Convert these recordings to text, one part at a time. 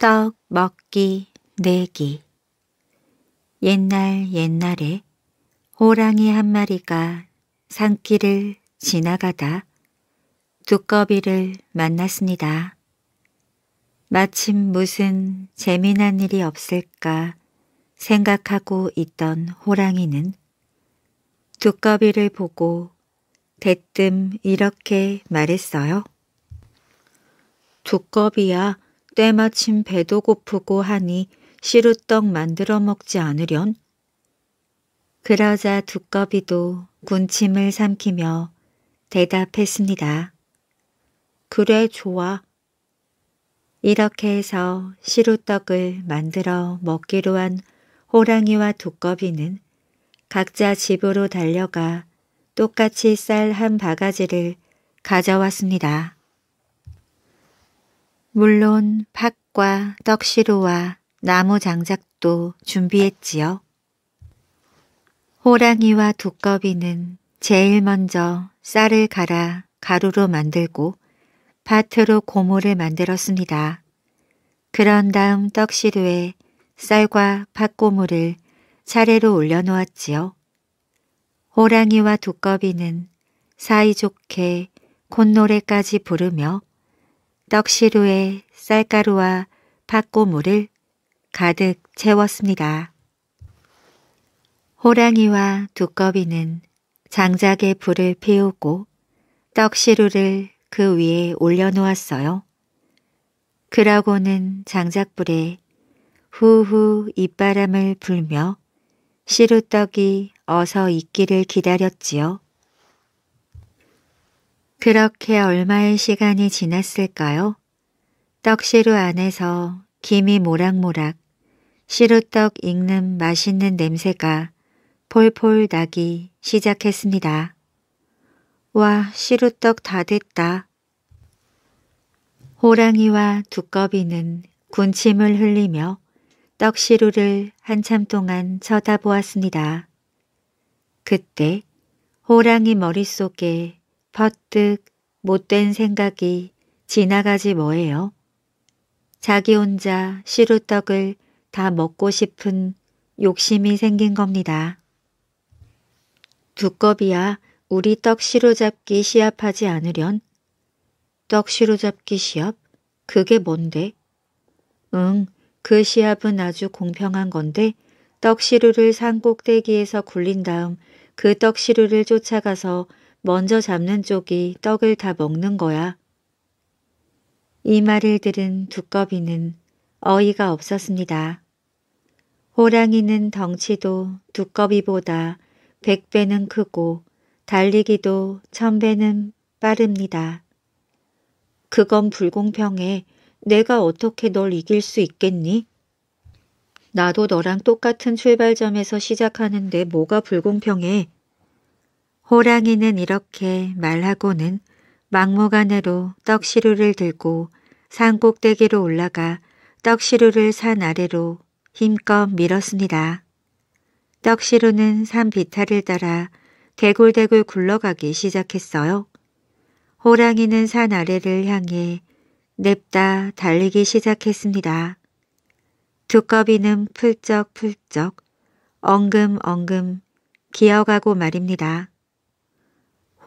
떡 먹기 내기 옛날 옛날에 호랑이 한 마리가 산길을 지나가다 두꺼비를 만났습니다. 마침 무슨 재미난 일이 없을까 생각하고 있던 호랑이는 두꺼비를 보고 대뜸 이렇게 말했어요. 두꺼비야 때마침 배도 고프고 하니 시루떡 만들어 먹지 않으련? 그러자 두꺼비도 군침을 삼키며 대답했습니다. 그래 좋아. 이렇게 해서 시루떡을 만들어 먹기로 한 호랑이와 두꺼비는 각자 집으로 달려가 똑같이 쌀 한 바가지를 가져왔습니다. 물론 팥과 떡시루와 나무 장작도 준비했지요. 호랑이와 두꺼비는 제일 먼저 쌀을 갈아 가루로 만들고 밭으로 고무를 만들었습니다. 그런 다음 떡시루에 쌀과 팥고무를 차례로 올려놓았지요. 호랑이와 두꺼비는 사이좋게 콧노래까지 부르며 떡시루에 쌀가루와 팥고물을 가득 채웠습니다. 호랑이와 두꺼비는 장작에 불을 피우고 떡시루를 그 위에 올려놓았어요. 그러고는 장작불에 후후 이바람을 불며 시루떡이 어서 익기를 기다렸지요. 그렇게 얼마의 시간이 지났을까요? 떡시루 안에서 김이 모락모락, 시루떡 익는 맛있는 냄새가 폴폴 나기 시작했습니다. 와, 시루떡 다 됐다. 호랑이와 두꺼비는 군침을 흘리며 떡시루를 한참 동안 쳐다보았습니다. 그때 호랑이 머릿속에 퍼뜩 못된 생각이 지나가지 뭐예요. 자기 혼자 시루떡을 다 먹고 싶은 욕심이 생긴 겁니다. 두꺼비야 우리 떡 시루잡기 시합하지 않으련? 떡 시루잡기 시합? 그게 뭔데? 응, 그 시합은 아주 공평한 건데 떡시루를 산 꼭대기에서 굴린 다음 그 떡시루를 쫓아가서 먼저 잡는 쪽이 떡을 다 먹는 거야. 이 말을 들은 두꺼비는 어이가 없었습니다. 호랑이는 덩치도 두꺼비보다 백배는 크고 달리기도 천배는 빠릅니다. 그건 불공평해. 내가 어떻게 널 이길 수 있겠니? 나도 너랑 똑같은 출발점에서 시작하는데 뭐가 불공평해? 호랑이는 이렇게 말하고는 막무가내로 떡시루를 들고 산 꼭대기로 올라가 떡시루를 산 아래로 힘껏 밀었습니다. 떡시루는 산 비탈을 따라 대굴대굴 굴러가기 시작했어요. 호랑이는 산 아래를 향해 냅다 달리기 시작했습니다. 두꺼비는 풀쩍풀쩍 엉금엉금 기어가고 말입니다.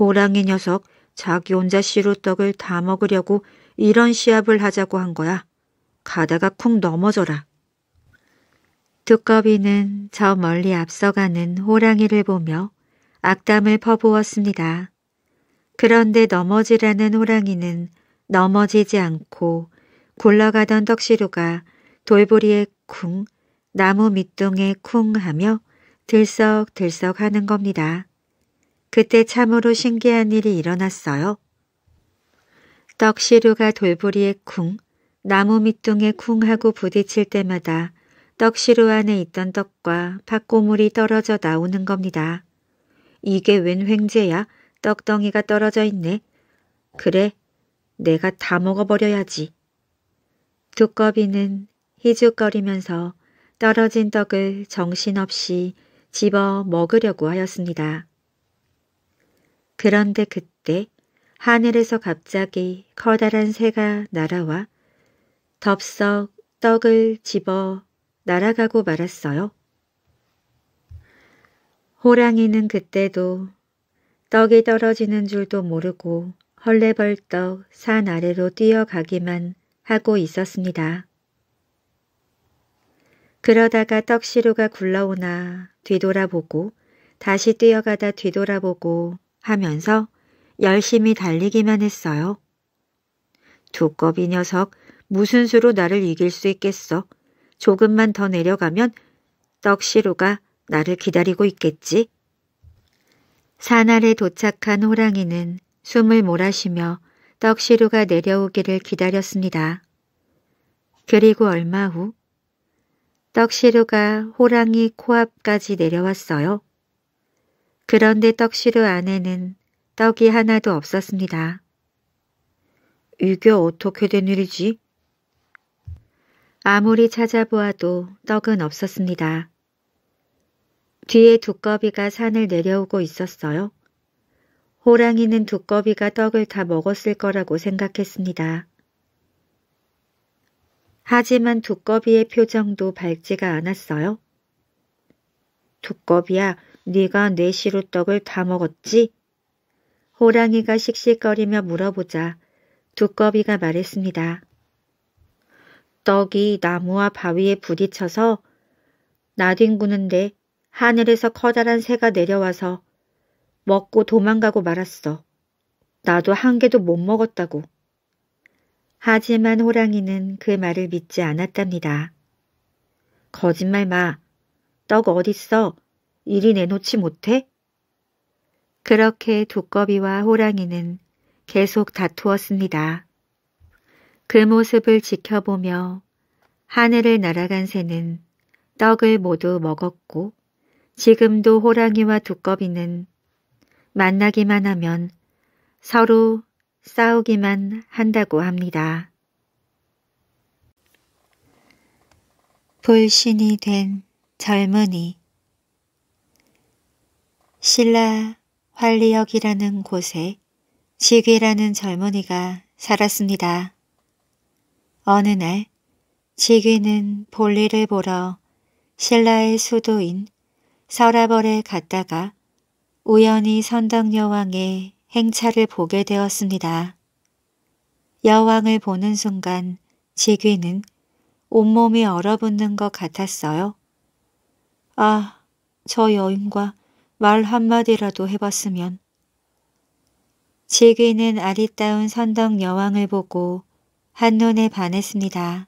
호랑이 녀석 자기 혼자 시루떡을 다 먹으려고 이런 시합을 하자고 한 거야. 가다가 쿵 넘어져라. 두꺼비는 저 멀리 앞서가는 호랑이를 보며 악담을 퍼부었습니다. 그런데 넘어지라는 호랑이는 넘어지지 않고 굴러가던 떡시루가 돌보리에 쿵, 나무 밑동에쿵 하며 들썩들썩 하는 겁니다. 그때 참으로 신기한 일이 일어났어요. 떡시루가 돌부리에 쿵, 나무 밑둥에 쿵 하고 부딪힐 때마다 떡시루 안에 있던 떡과 팥고물이 떨어져 나오는 겁니다. 이게 웬 횡재야? 떡덩이가 떨어져 있네. 그래, 내가 다 먹어버려야지. 두꺼비는 희죽거리면서 떨어진 떡을 정신없이 집어 먹으려고 하였습니다. 그런데 그때 하늘에서 갑자기 커다란 새가 날아와 덥석 떡을 집어 날아가고 말았어요. 호랑이는 그때도 떡이 떨어지는 줄도 모르고 헐레벌떡 산 아래로 뛰어가기만 하고 있었습니다. 그러다가 떡시루가 굴러오나 뒤돌아보고 다시 뛰어가다 뒤돌아보고 하면서 열심히 달리기만 했어요. 두꺼비 녀석 무슨 수로 나를 이길 수 있겠어. 조금만 더 내려가면 떡시루가 나를 기다리고 있겠지. 산알에 도착한 호랑이는 숨을 몰아쉬며 떡시루가 내려오기를 기다렸습니다. 그리고 얼마 후 떡시루가 호랑이 코앞까지 내려왔어요. 그런데 떡시루 안에는 떡이 하나도 없었습니다. 이게 어떻게 된 일이지? 아무리 찾아보아도 떡은 없었습니다. 뒤에 두꺼비가 산을 내려오고 있었어요. 호랑이는 두꺼비가 떡을 다 먹었을 거라고 생각했습니다. 하지만 두꺼비의 표정도 밝지가 않았어요. 두꺼비야, 네가 내 시루떡을 다 먹었지? 호랑이가 씩씩거리며 물어보자 두꺼비가 말했습니다. 떡이 나무와 바위에 부딪혀서 나뒹구는데 하늘에서 커다란 새가 내려와서 먹고 도망가고 말았어. 나도 한 개도 못 먹었다고. 하지만 호랑이는 그 말을 믿지 않았답니다. 거짓말 마. 떡 어딨어? 이리 내놓지 못해? 그렇게 두꺼비와 호랑이는 계속 다투었습니다. 그 모습을 지켜보며 하늘을 날아간 새는 떡을 모두 먹었고 지금도 호랑이와 두꺼비는 만나기만 하면 서로 싸우기만 한다고 합니다. 불신이 된 젊은이 신라 활리역이라는 곳에 지귀라는 젊은이가 살았습니다. 어느 날 지귀는 볼일을 보러 신라의 수도인 서라벌에 갔다가 우연히 선덕여왕의 행차를 보게 되었습니다. 여왕을 보는 순간 지귀는 온몸이 얼어붙는 것 같았어요. 아, 저 여인과 말 한마디라도 해봤으면. 지귀는 아리따운 선덕 여왕을 보고 한눈에 반했습니다.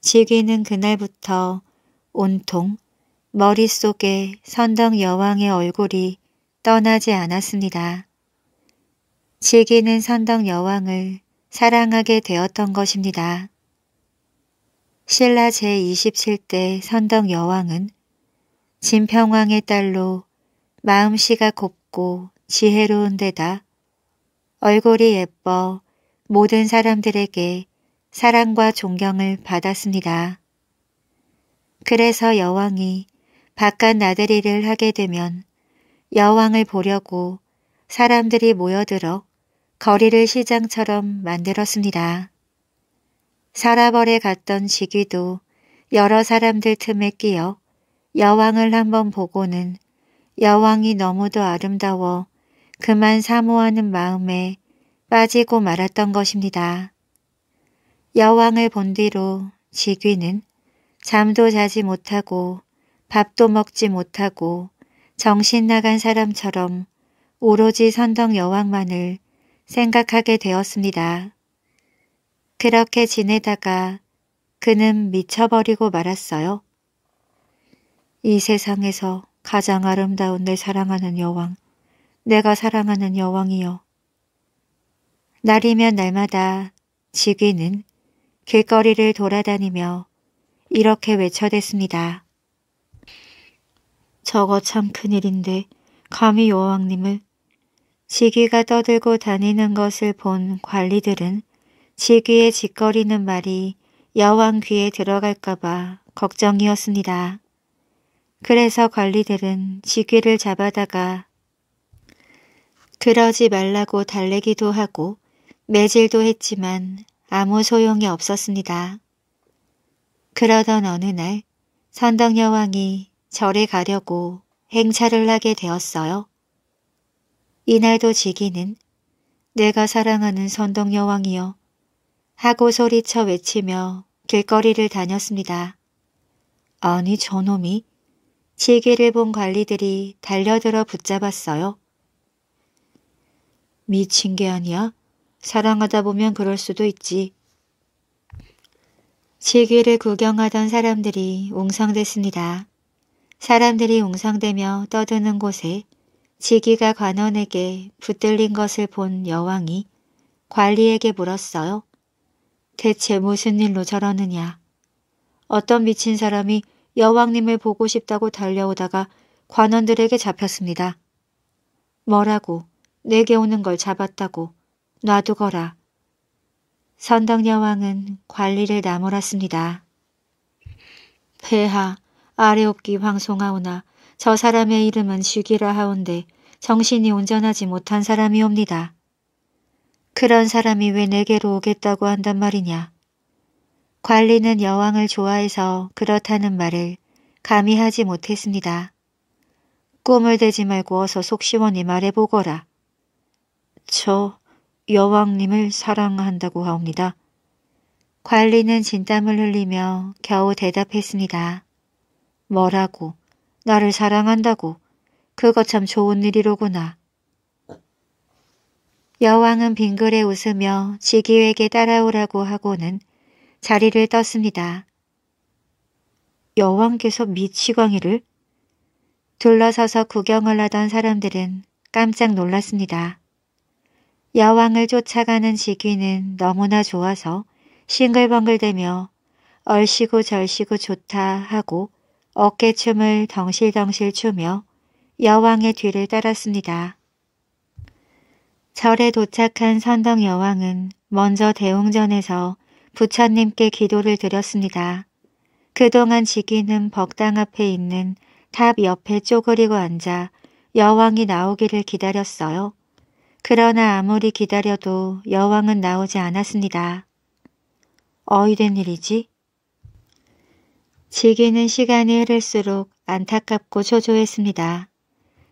지귀는 그날부터 온통 머릿속에 선덕 여왕의 얼굴이 떠나지 않았습니다. 지귀는 선덕 여왕을 사랑하게 되었던 것입니다. 신라 제27대 선덕 여왕은 진평왕의 딸로 마음씨가 곱고 지혜로운 데다 얼굴이 예뻐 모든 사람들에게 사랑과 존경을 받았습니다. 그래서 여왕이 바깥 나들이를 하게 되면 여왕을 보려고 사람들이 모여들어 거리를 시장처럼 만들었습니다. 사라벌에 갔던 지기도 여러 사람들 틈에 끼어 여왕을 한번 보고는 여왕이 너무도 아름다워 그만 사모하는 마음에 빠지고 말았던 것입니다. 여왕을 본 뒤로 지귀는 잠도 자지 못하고 밥도 먹지 못하고 정신 나간 사람처럼 오로지 선덕 여왕만을 생각하게 되었습니다. 그렇게 지내다가 그는 미쳐버리고 말았어요. 이 세상에서 가장 아름다운 내 사랑하는 여왕, 내가 사랑하는 여왕이여. 날이면 날마다 지귀는 길거리를 돌아다니며 이렇게 외쳐댔습니다. 저거 참 큰일인데 감히 여왕님을 지귀가 떠들고 다니는 것을 본 관리들은 지귀의 짓거리는 말이 여왕 귀에 들어갈까봐 걱정이었습니다. 그래서 관리들은 지귀를 잡아다가 그러지 말라고 달래기도 하고 매질도 했지만 아무 소용이 없었습니다. 그러던 어느 날 선덕여왕이 절에 가려고 행차를 하게 되었어요. 이날도 지기는 내가 사랑하는 선덕여왕이여 하고 소리쳐 외치며 길거리를 다녔습니다. 아니 저놈이 시계를 본 관리들이 달려들어 붙잡았어요. 미친 게 아니야? 사랑하다 보면 그럴 수도 있지. 시계를 구경하던 사람들이 웅성댔습니다. 사람들이 웅성대며 떠드는 곳에 지기가 관원에게 붙들린 것을 본 여왕이 관리에게 물었어요. 대체 무슨 일로 저러느냐. 어떤 미친 사람이 여왕님을 보고 싶다고 달려오다가 관원들에게 잡혔습니다. 뭐라고 내게 오는 걸 잡았다고 놔두거라. 선덕 여왕은 관리를 나무랐습니다. 폐하 아래옵기 황송하오나 저 사람의 이름은 쉬기라 하온데 정신이 온전하지 못한 사람이옵니다. 그런 사람이 왜 내게로 오겠다고 한단 말이냐. 관리는 여왕을 좋아해서 그렇다는 말을 감히 하지 못했습니다. 꿈을 대지 말고 어서 속 시원히 말해보거라. 저 여왕님을 사랑한다고 하옵니다. 관리는 진땀을 흘리며 겨우 대답했습니다. 뭐라고? 나를 사랑한다고? 그거 참 좋은 일이로구나. 여왕은 빙그레 웃으며 지기에게 따라오라고 하고는 자리를 떴습니다. 여왕께서 미치광이를 둘러서서 구경을 하던 사람들은 깜짝 놀랐습니다. 여왕을 쫓아가는 지귀는 너무나 좋아서 싱글벙글대며 얼씨구 절씨구 좋다 하고 어깨춤을 덩실덩실 추며 여왕의 뒤를 따랐습니다. 절에 도착한 선덕 여왕은 먼저 대웅전에서 부처님께 기도를 드렸습니다. 그동안 지기는 벅당 앞에 있는 탑 옆에 쪼그리고 앉아 여왕이 나오기를 기다렸어요. 그러나 아무리 기다려도 여왕은 나오지 않았습니다. 어이된 일이지? 지기는 시간이 흐를수록 안타깝고 초조했습니다.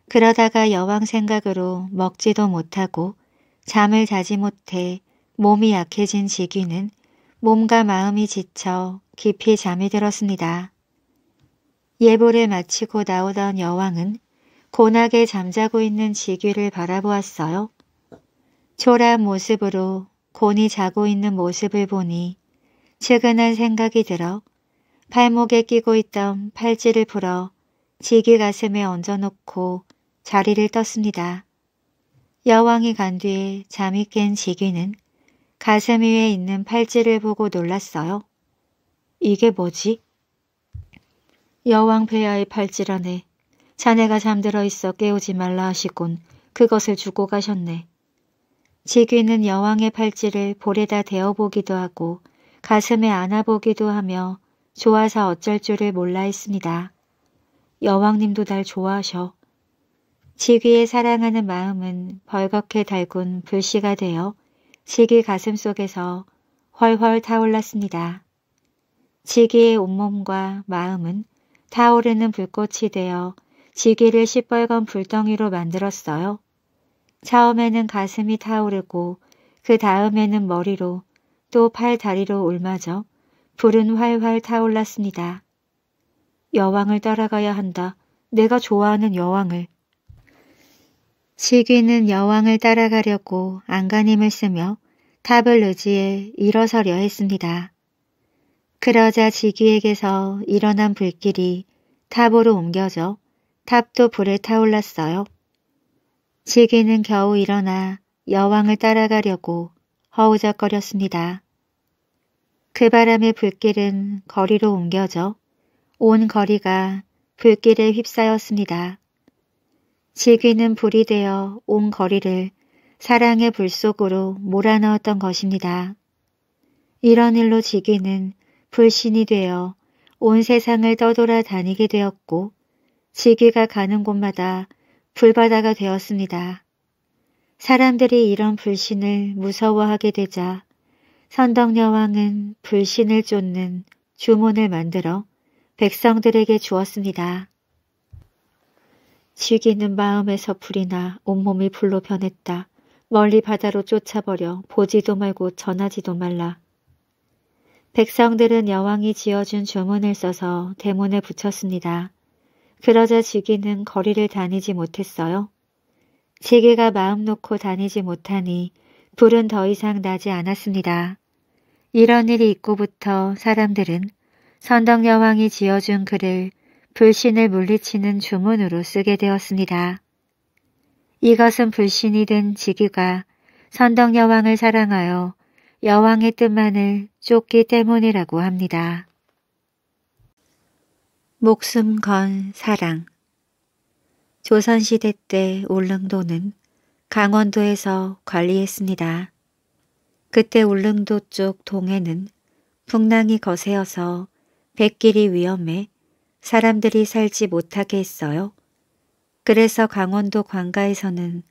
그러다가 여왕 생각으로 먹지도 못하고 잠을 자지 못해 몸이 약해진 지기는 몸과 마음이 지쳐 깊이 잠이 들었습니다. 예보를 마치고 나오던 여왕은 고나게 잠자고 있는 지귀를 바라보았어요. 초라한 모습으로 곤이 자고 있는 모습을 보니 측은한 생각이 들어 팔목에 끼고 있던 팔찌를 풀어 지귀 가슴에 얹어놓고 자리를 떴습니다. 여왕이 간 뒤에 잠이 깬 지귀는 가슴 위에 있는 팔찌를 보고 놀랐어요. 이게 뭐지? 여왕 폐하의 팔찌라네. 자네가 잠들어 있어 깨우지 말라 하시곤 그것을 주고 가셨네. 지귀는 여왕의 팔찌를 볼에다 대어보기도 하고 가슴에 안아보기도 하며 좋아서 어쩔 줄을 몰라 했습니다. 여왕님도 날 좋아하셔. 지귀의 사랑하는 마음은 벌겋게 달군 불씨가 되어 지기 가슴 속에서 훨훨 타올랐습니다. 지기의 온몸과 마음은 타오르는 불꽃이 되어 지기를 시뻘건 불덩이로 만들었어요. 처음에는 가슴이 타오르고 그 다음에는 머리로 또팔 다리로 울마저 불은 활활 타올랐습니다. 여왕을 따라가야 한다. 내가 좋아하는 여왕을 지귀는 여왕을 따라가려고 안간힘을 쓰며 탑을 의지해 일어서려 했습니다. 그러자 지귀에게서 일어난 불길이 탑으로 옮겨져 탑도 불에 타올랐어요. 지귀는 겨우 일어나 여왕을 따라가려고 허우적거렸습니다. 그 바람에 불길은 거리로 옮겨져 온 거리가 불길에 휩싸였습니다. 실귀는 불이 되어 온 거리를 사랑의 불 속으로 몰아넣었던 것입니다. 이런 일로 지귀는 불신이 되어 온 세상을 떠돌아 다니게 되었고 지귀가 가는 곳마다 불바다가 되었습니다. 사람들이 이런 불신을 무서워하게 되자 선덕여왕은 불신을 쫓는 주문을 만들어 백성들에게 주었습니다. 즐기는 마음에서 불이 나 온몸이 불로 변했다. 멀리 바다로 쫓아버려 보지도 말고 전하지도 말라. 백성들은 여왕이 지어준 주문을 써서 대문에 붙였습니다. 그러자 지기는 거리를 다니지 못했어요. 지기가 마음 놓고 다니지 못하니 불은 더 이상 나지 않았습니다. 이런 일이 있고부터 사람들은 선덕여왕이 지어준 글을 불신을 물리치는 주문으로 쓰게 되었습니다. 이것은 불신이 된 지기가 선덕 여왕을 사랑하여 여왕의 뜻만을 쫓기 때문이라고 합니다. 목숨 건 사랑 조선시대 때 울릉도는 강원도에서 관리했습니다. 그때 울릉도 쪽 동해는 풍랑이 거세어서 백길이 위험해 사람들이 살지 못하게 했어요. 그래서 강원도 관가에서는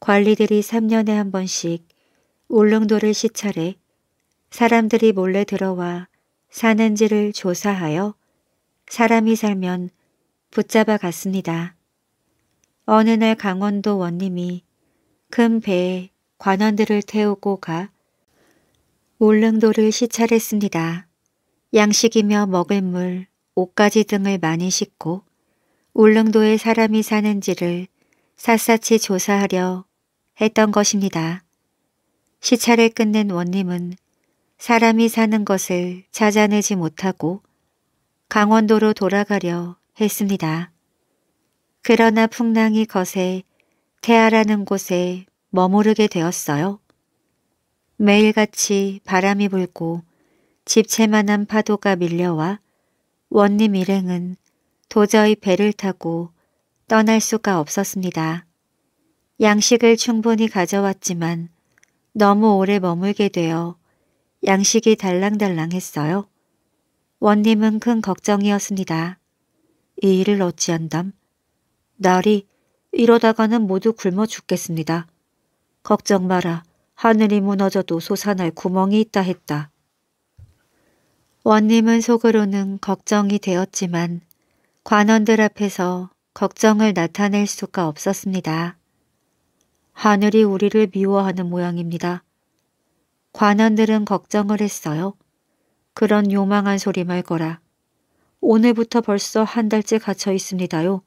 관리들이 3년에 한 번씩 울릉도를 시찰해 사람들이 몰래 들어와 사는지를 조사하여 사람이 살면 붙잡아 갔습니다. 어느 날 강원도 원님이 큰 배에 관원들을 태우고 가 울릉도를 시찰했습니다. 양식이며 먹을 물, 옷가지 등을 많이 싣고 울릉도에 사람이 사는지를 샅샅이 조사하려 했던 것입니다. 시차를 끝낸 원님은 사람이 사는 것을 찾아내지 못하고 강원도로 돌아가려 했습니다. 그러나 풍랑이 거세 태아라는 곳에 머무르게 되었어요. 매일같이 바람이 불고 집채만한 파도가 밀려와 원님 일행은 도저히 배를 타고 떠날 수가 없었습니다. 양식을 충분히 가져왔지만 너무 오래 머물게 되어 양식이 달랑달랑했어요. 원님은 큰 걱정이었습니다. 이 일을 어찌한담? 날이 이러다가는 모두 굶어 죽겠습니다. 걱정 마라. 하늘이 무너져도 솟아날 구멍이 있다 했다. 원님은 속으로는 걱정이 되었지만 관원들 앞에서 걱정을 나타낼 수가 없었습니다. 하늘이 우리를 미워하는 모양입니다. 관원들은 걱정을 했어요. 그런 요망한 소리 말거라. 오늘부터 벌써 한 달째 갇혀 있습니다요.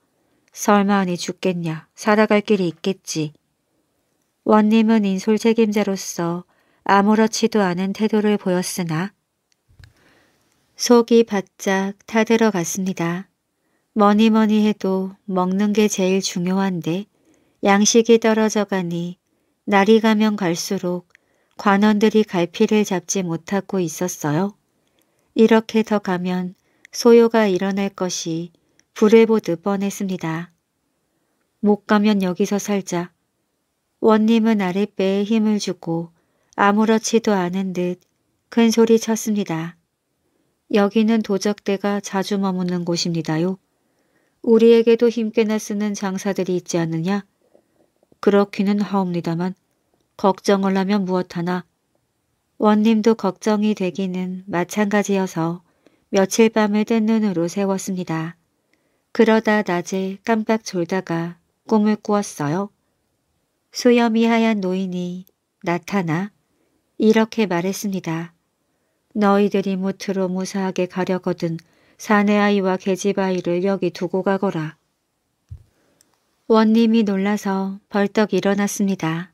설마 아니 죽겠냐. 살아갈 길이 있겠지. 원님은 인솔 책임자로서 아무렇지도 않은 태도를 보였으나 속이 바짝 타들어갔습니다. 뭐니뭐니 뭐니 해도 먹는 게 제일 중요한데 양식이 떨어져 가니 날이 가면 갈수록 관원들이 갈피를 잡지 못하고 있었어요. 이렇게 더 가면 소요가 일어날 것이 불에 보듯 뻔했습니다. 못 가면 여기서 살자. 원님은 아랫배에 힘을 주고 아무렇지도 않은 듯 큰 소리 쳤습니다. 여기는 도적대가 자주 머무는 곳입니다요. 우리에게도 힘께나 쓰는 장사들이 있지 않느냐? 그렇기는 하옵니다만 걱정을 하면 무엇하나 원님도 걱정이 되기는 마찬가지여서 며칠 밤을 뜬 눈으로 세웠습니다. 그러다 낮에 깜빡 졸다가 꿈을 꾸었어요. 수염이 하얀 노인이 나타나 이렇게 말했습니다. 너희들이 무트로 무사하게 가려거든 사내 아이와 계집 아이를 여기 두고 가거라. 원님이 놀라서 벌떡 일어났습니다.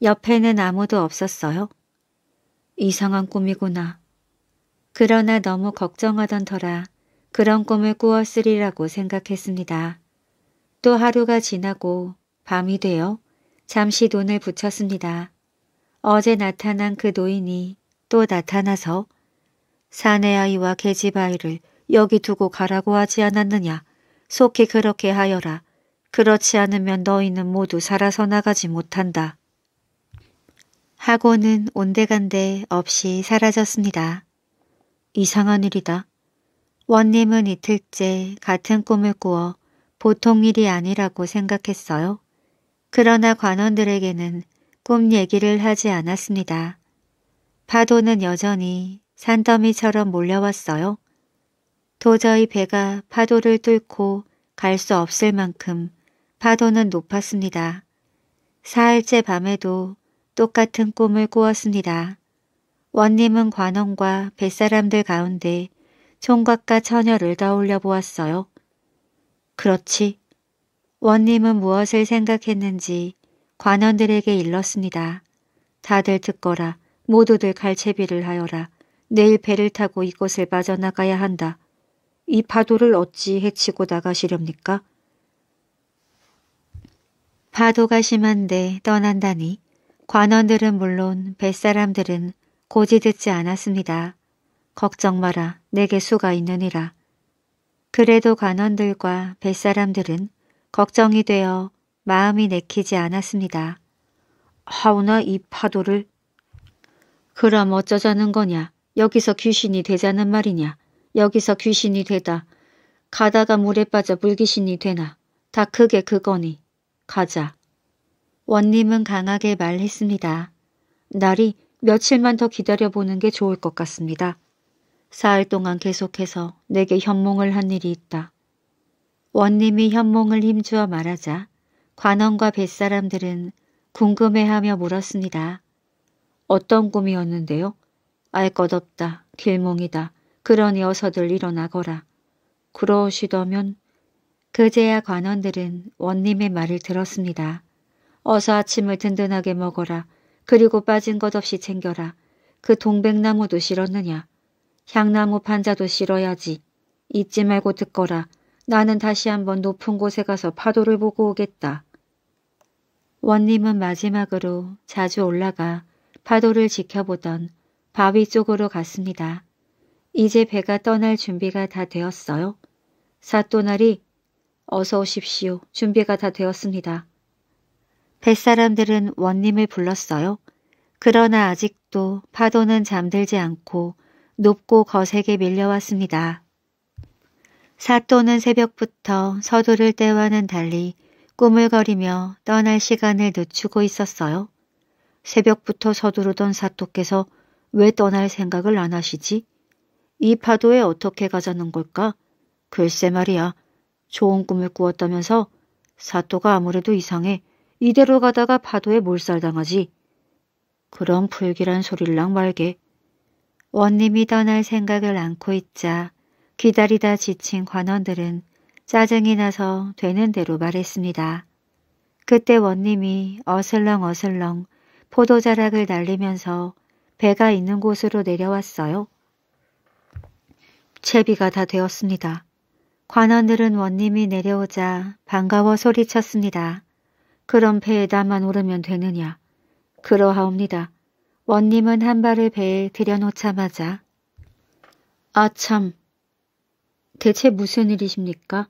옆에는 아무도 없었어요. 이상한 꿈이구나. 그러나 너무 걱정하던 터라 그런 꿈을 꾸었으리라고 생각했습니다. 또 하루가 지나고 밤이 되어 잠시 돈을 붙였습니다. 어제 나타난 그 노인이 또 나타나서 사내 아이와 계집 아이를 여기 두고 가라고 하지 않았느냐. 속히 그렇게 하여라. 그렇지 않으면 너희는 모두 살아서 나가지 못한다. 하고는 온데간데 없이 사라졌습니다. 이상한 일이다. 원님은 이틀째 같은 꿈을 꾸어 보통 일이 아니라고 생각했어요. 그러나 관원들에게는 꿈 얘기를 하지 않았습니다. 파도는 여전히 산더미처럼 몰려왔어요. 도저히 배가 파도를 뚫고 갈 수 없을 만큼 파도는 높았습니다. 사흘째 밤에도 똑같은 꿈을 꾸었습니다. 원님은 관원과 뱃사람들 가운데 총각과 처녀를 떠올려 보았어요. 그렇지. 원님은 무엇을 생각했는지 관원들에게 일렀습니다. 다들 듣거라. 모두들 갈채비를 하여라. 내일 배를 타고 이곳을 빠져나가야 한다. 이 파도를 어찌 해치고 나가시렵니까? 파도가 심한데 떠난다니 관원들은 물론 뱃사람들은 고지 듣지 않았습니다. 걱정 마라 내게 수가 있느니라. 그래도 관원들과 뱃사람들은 걱정이 되어 마음이 내키지 않았습니다. 하오나 이 파도를 그럼 어쩌자는 거냐? 여기서 귀신이 되자는 말이냐? 여기서 귀신이 되다. 가다가 물에 빠져 물귀신이 되나. 다크게 그거니. 가자. 원님은 강하게 말했습니다. 날이 며칠만 더 기다려보는 게 좋을 것 같습니다. 사흘 동안 계속해서 내게 현몽을 한 일이 있다. 원님이 현몽을 힘주어 말하자 관원과 뱃사람들은 궁금해하며 물었습니다. 어떤 꿈이었는데요? 알 것 없다. 길몽이다. 그러니 어서들 일어나거라. 그러시더면 그제야 관원들은 원님의 말을 들었습니다. 어서 아침을 든든하게 먹어라. 그리고 빠진 것 없이 챙겨라. 그 동백나무도 실었느냐. 향나무 판자도 실어야지. 잊지 말고 듣거라. 나는 다시 한번 높은 곳에 가서 파도를 보고 오겠다. 원님은 마지막으로 자주 올라가 파도를 지켜보던 바위 쪽으로 갔습니다. 이제 배가 떠날 준비가 다 되었어요. 사또나리, 어서 오십시오. 준비가 다 되었습니다. 뱃사람들은 원님을 불렀어요. 그러나 아직도 파도는 잠들지 않고 높고 거세게 밀려왔습니다. 사또는 새벽부터 서두를 때와는 달리 꾸물거리며 떠날 시간을 늦추고 있었어요. 새벽부터 서두르던 사토께서 왜 떠날 생각을 안 하시지? 이 파도에 어떻게 가자는 걸까? 글쎄 말이야. 좋은 꿈을 꾸었다면서 사토가 아무래도 이상해. 이대로 가다가 파도에 몰살당하지. 그럼 불길한 소릴랑 말게. 원님이 떠날 생각을 안고 있자 기다리다 지친 관원들은 짜증이 나서 되는 대로 말했습니다. 그때 원님이 어슬렁어슬렁 포도자락을 날리면서 배가 있는 곳으로 내려왔어요. 채비가 다 되었습니다. 관원들은 원님이 내려오자 반가워 소리쳤습니다. 그럼 배에 다만 오르면 되느냐. 그러하옵니다. 원님은 한 발을 배에 들여놓자마자 아참, 대체 무슨 일이십니까?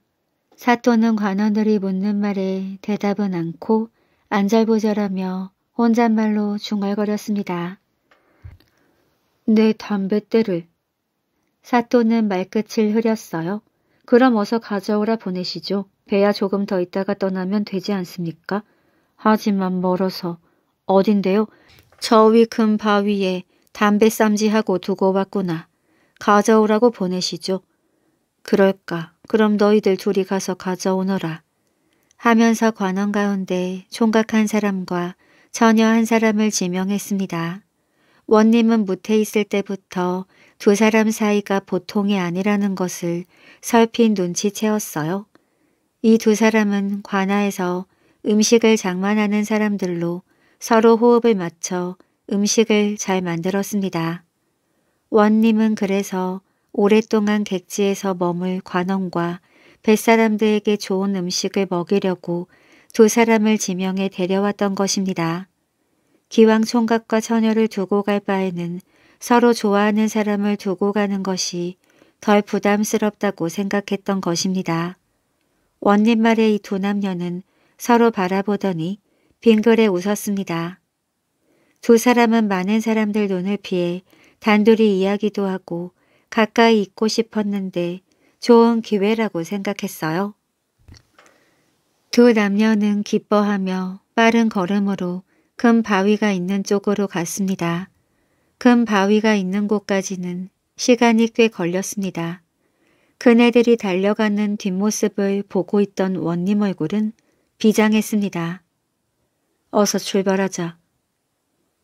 사또는 관원들이 묻는 말에 대답은 않고 안절부절하며 혼잣말로 중얼거렸습니다. 내 담뱃대를. 사또는 말끝을 흐렸어요. 그럼 어서 가져오라 보내시죠. 배야 조금 더 있다가 떠나면 되지 않습니까? 하지만 멀어서. 어딘데요? 저 위 큰 바위에 담배 쌈지하고 두고 왔구나. 가져오라고 보내시죠. 그럴까. 그럼 너희들 둘이 가서 가져오너라. 하면서 관원 가운데 총각한 사람과 처녀 한 사람을 지명했습니다. 원님은 무태 있을 때부터 두 사람 사이가 보통이 아니라는 것을 설핀 눈치채었어요. 이 두 사람은 관아에서 음식을 장만하는 사람들로 서로 호흡을 맞춰 음식을 잘 만들었습니다. 원님은 그래서 오랫동안 객지에서 머물 관원과 뱃사람들에게 좋은 음식을 먹이려고 두 사람을 지명해 데려왔던 것입니다. 기왕 총각과 처녀를 두고 갈 바에는 서로 좋아하는 사람을 두고 가는 것이 덜 부담스럽다고 생각했던 것입니다. 원님 말에 이 두 남녀는 서로 바라보더니 빙글에 웃었습니다. 두 사람은 많은 사람들 눈을 피해 단둘이 이야기도 하고 가까이 있고 싶었는데 좋은 기회라고 생각했어요. 두 남녀는 기뻐하며 빠른 걸음으로 금 바위가 있는 쪽으로 갔습니다. 금 바위가 있는 곳까지는 시간이 꽤 걸렸습니다. 그네들이 달려가는 뒷모습을 보고 있던 원님 얼굴은 비장했습니다. 어서 출발하자.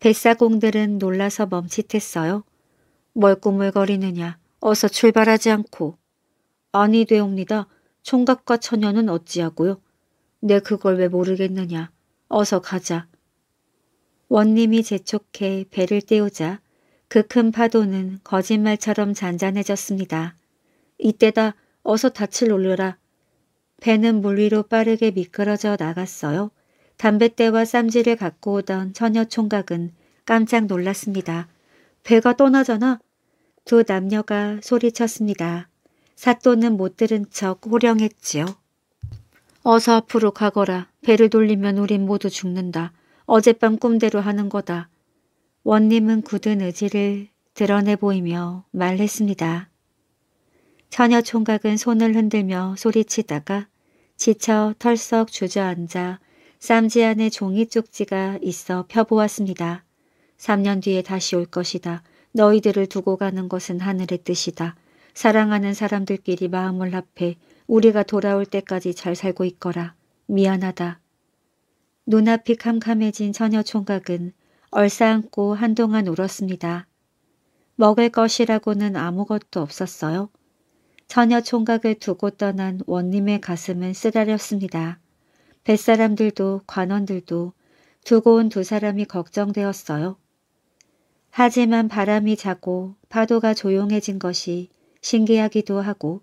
뱃사공들은 놀라서 멈칫했어요. 뭘꾸물거리느냐 어서 출발하지 않고. 아니 되옵니다. 총각과 처녀는 어찌하고요. 내 그걸 왜 모르겠느냐. 어서 가자. 원님이 재촉해 배를 띄우자 그 큰 파도는 거짓말처럼 잔잔해졌습니다. 이때다 어서 닻을 올려라. 배는 물 위로 빠르게 미끄러져 나갔어요. 담뱃대와 쌈지를 갖고 오던 처녀 총각은 깜짝 놀랐습니다. 배가 떠나잖아. 두 남녀가 소리쳤습니다. 사또는 못 들은 척 호령했지요. 어서 앞으로 가거라. 배를 돌리면 우린 모두 죽는다. 어젯밤 꿈대로 하는 거다. 원님은 굳은 의지를 드러내 보이며 말했습니다. 처녀 총각은 손을 흔들며 소리치다가 지쳐 털썩 주저앉아 쌈지 안에 종이 쪽지가 있어 펴보았습니다. 3년 뒤에 다시 올 것이다. 너희들을 두고 가는 것은 하늘의 뜻이다. 사랑하는 사람들끼리 마음을 합해 우리가 돌아올 때까지 잘 살고 있거라. 미안하다. 눈앞이 캄캄해진 처녀 총각은 얼싸안고 한동안 울었습니다. 먹을 것이라고는 아무것도 없었어요. 처녀 총각을 두고 떠난 원님의 가슴은 쓰라렸습니다. 뱃사람들도 관원들도 두고 온 두 사람이 걱정되었어요. 하지만 바람이 자고 파도가 조용해진 것이 신기하기도 하고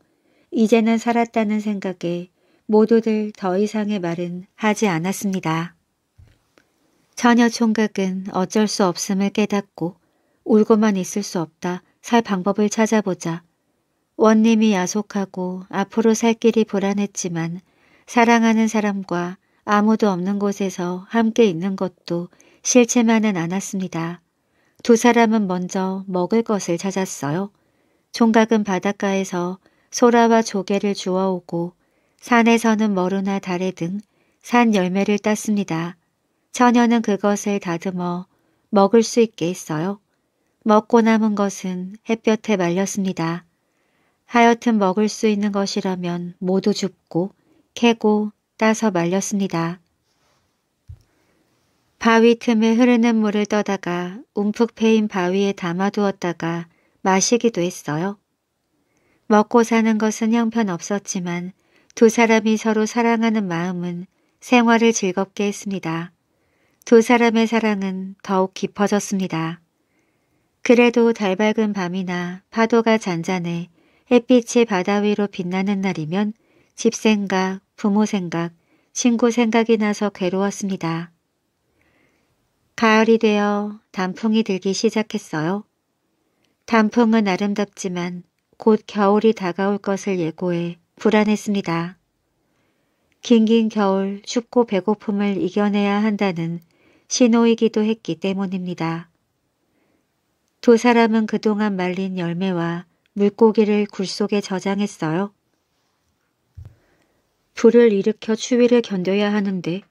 이제는 살았다는 생각에 모두들 더 이상의 말은 하지 않았습니다. 처녀 총각은 어쩔 수 없음을 깨닫고 울고만 있을 수 없다 살 방법을 찾아보자 원님이 야속하고 앞으로 살 길이 불안했지만 사랑하는 사람과 아무도 없는 곳에서 함께 있는 것도 싫지만은 않았습니다. 두 사람은 먼저 먹을 것을 찾았어요. 총각은 바닷가에서 소라와 조개를 주워오고 산에서는 머루나 달래등 산 열매를 땄습니다. 처녀는 그것을 다듬어 먹을 수 있게 했어요. 먹고 남은 것은 햇볕에 말렸습니다. 하여튼 먹을 수 있는 것이라면 모두 줍고 캐고 따서 말렸습니다. 바위 틈에 흐르는 물을 떠다가 움푹 패인 바위에 담아두었다가 마시기도 했어요. 먹고 사는 것은 형편없었지만 두 사람이 서로 사랑하는 마음은 생활을 즐겁게 했습니다. 두 사람의 사랑은 더욱 깊어졌습니다. 그래도 달 밝은 밤이나 파도가 잔잔해 햇빛이 바다 위로 빛나는 날이면 집 생각, 부모 생각, 친구 생각이 나서 괴로웠습니다. 가을이 되어 단풍이 들기 시작했어요. 단풍은 아름답지만 곧 겨울이 다가올 것을 예고해 불안했습니다. 긴긴 겨울 춥고 배고픔을 이겨내야 한다는 신호이기도 했기 때문입니다. 두 사람은 그동안 말린 열매와 물고기를 굴속에 저장했어요. 불을 일으켜 추위를 견뎌야 하는데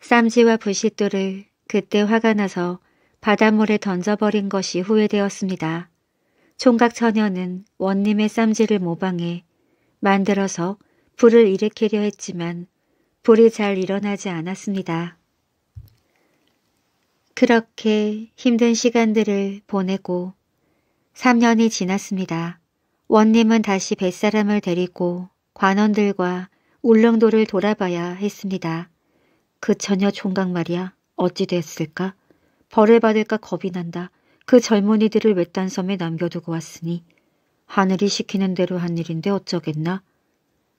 쌈지와 부싯돌을 그때 화가 나서 바닷물에 던져버린 것이 후회되었습니다. 총각 처녀는 원님의 쌈지를 모방해 만들어서 불을 일으키려 했지만 불이 잘 일어나지 않았습니다. 그렇게 힘든 시간들을 보내고 3년이 지났습니다. 원님은 다시 뱃사람을 데리고 관원들과 울릉도를 돌아봐야 했습니다. 그 처녀 총각 말이야 어찌 됐을까? 벌을 받을까 겁이 난다. 그 젊은이들을 외딴 섬에 남겨두고 왔으니 하늘이 시키는 대로 한 일인데 어쩌겠나.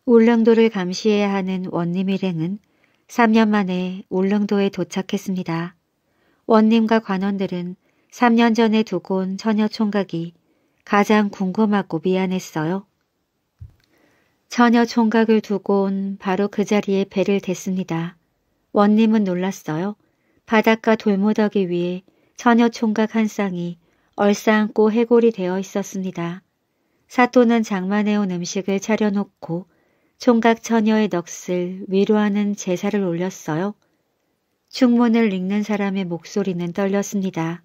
울릉도를 감시해야 하는 원님 일행은 3년 만에 울릉도에 도착했습니다. 원님과 관원들은 3년 전에 두고 온 처녀 총각이 가장 궁금하고 미안했어요. 처녀 총각을 두고 온 바로 그 자리에 배를 댔습니다. 원님은 놀랐어요. 바닷가 돌무더기 위에 처녀 총각 한 쌍이 얼싸안고 해골이 되어 있었습니다. 사또는 장만해온 음식을 차려놓고 총각 처녀의 넋을 위로하는 제사를 올렸어요. 충문을 읽는 사람의 목소리는 떨렸습니다.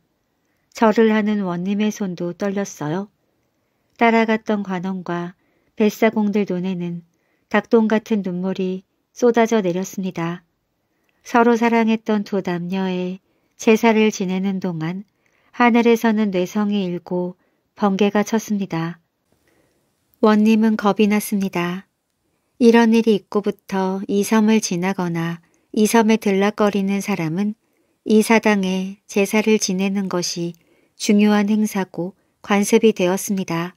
절을 하는 원님의 손도 떨렸어요. 따라갔던 관원과 뱃사공들 눈에는 닭똥 같은 눈물이 쏟아져 내렸습니다. 서로 사랑했던 두 남녀의 제사를 지내는 동안 하늘에서는 뇌성이 일고 번개가 쳤습니다. 원님은 겁이 났습니다. 이런 일이 있고부터 이 섬을 지나거나 이 섬에 들락거리는 사람은 이 사당에 제사를 지내는 것이 중요한 행사고 관습이 되었습니다.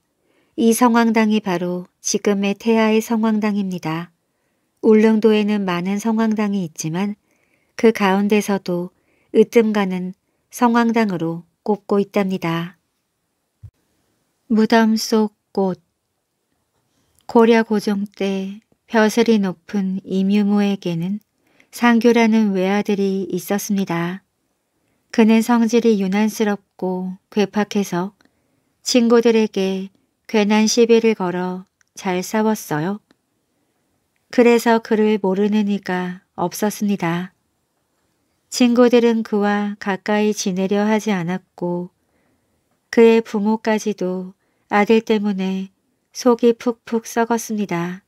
이 성황당이 바로 지금의 태아의 성황당입니다. 울릉도에는 많은 성황당이 있지만 그 가운데서도 으뜸가는 성황당으로 꼽고 있답니다. 무덤 속 꽃 고려 고종 때 벼슬이 높은 임유무에게는상교라는 외아들이 있었습니다. 그는 성질이 유난스럽고 괴팍해서 친구들에게 괜한 시비를 걸어 잘 싸웠어요. 그래서 그를 모르는 이가 없었습니다. 친구들은 그와 가까이 지내려 하지 않았고 그의 부모까지도 아들 때문에 속이 푹푹 썩었습니다.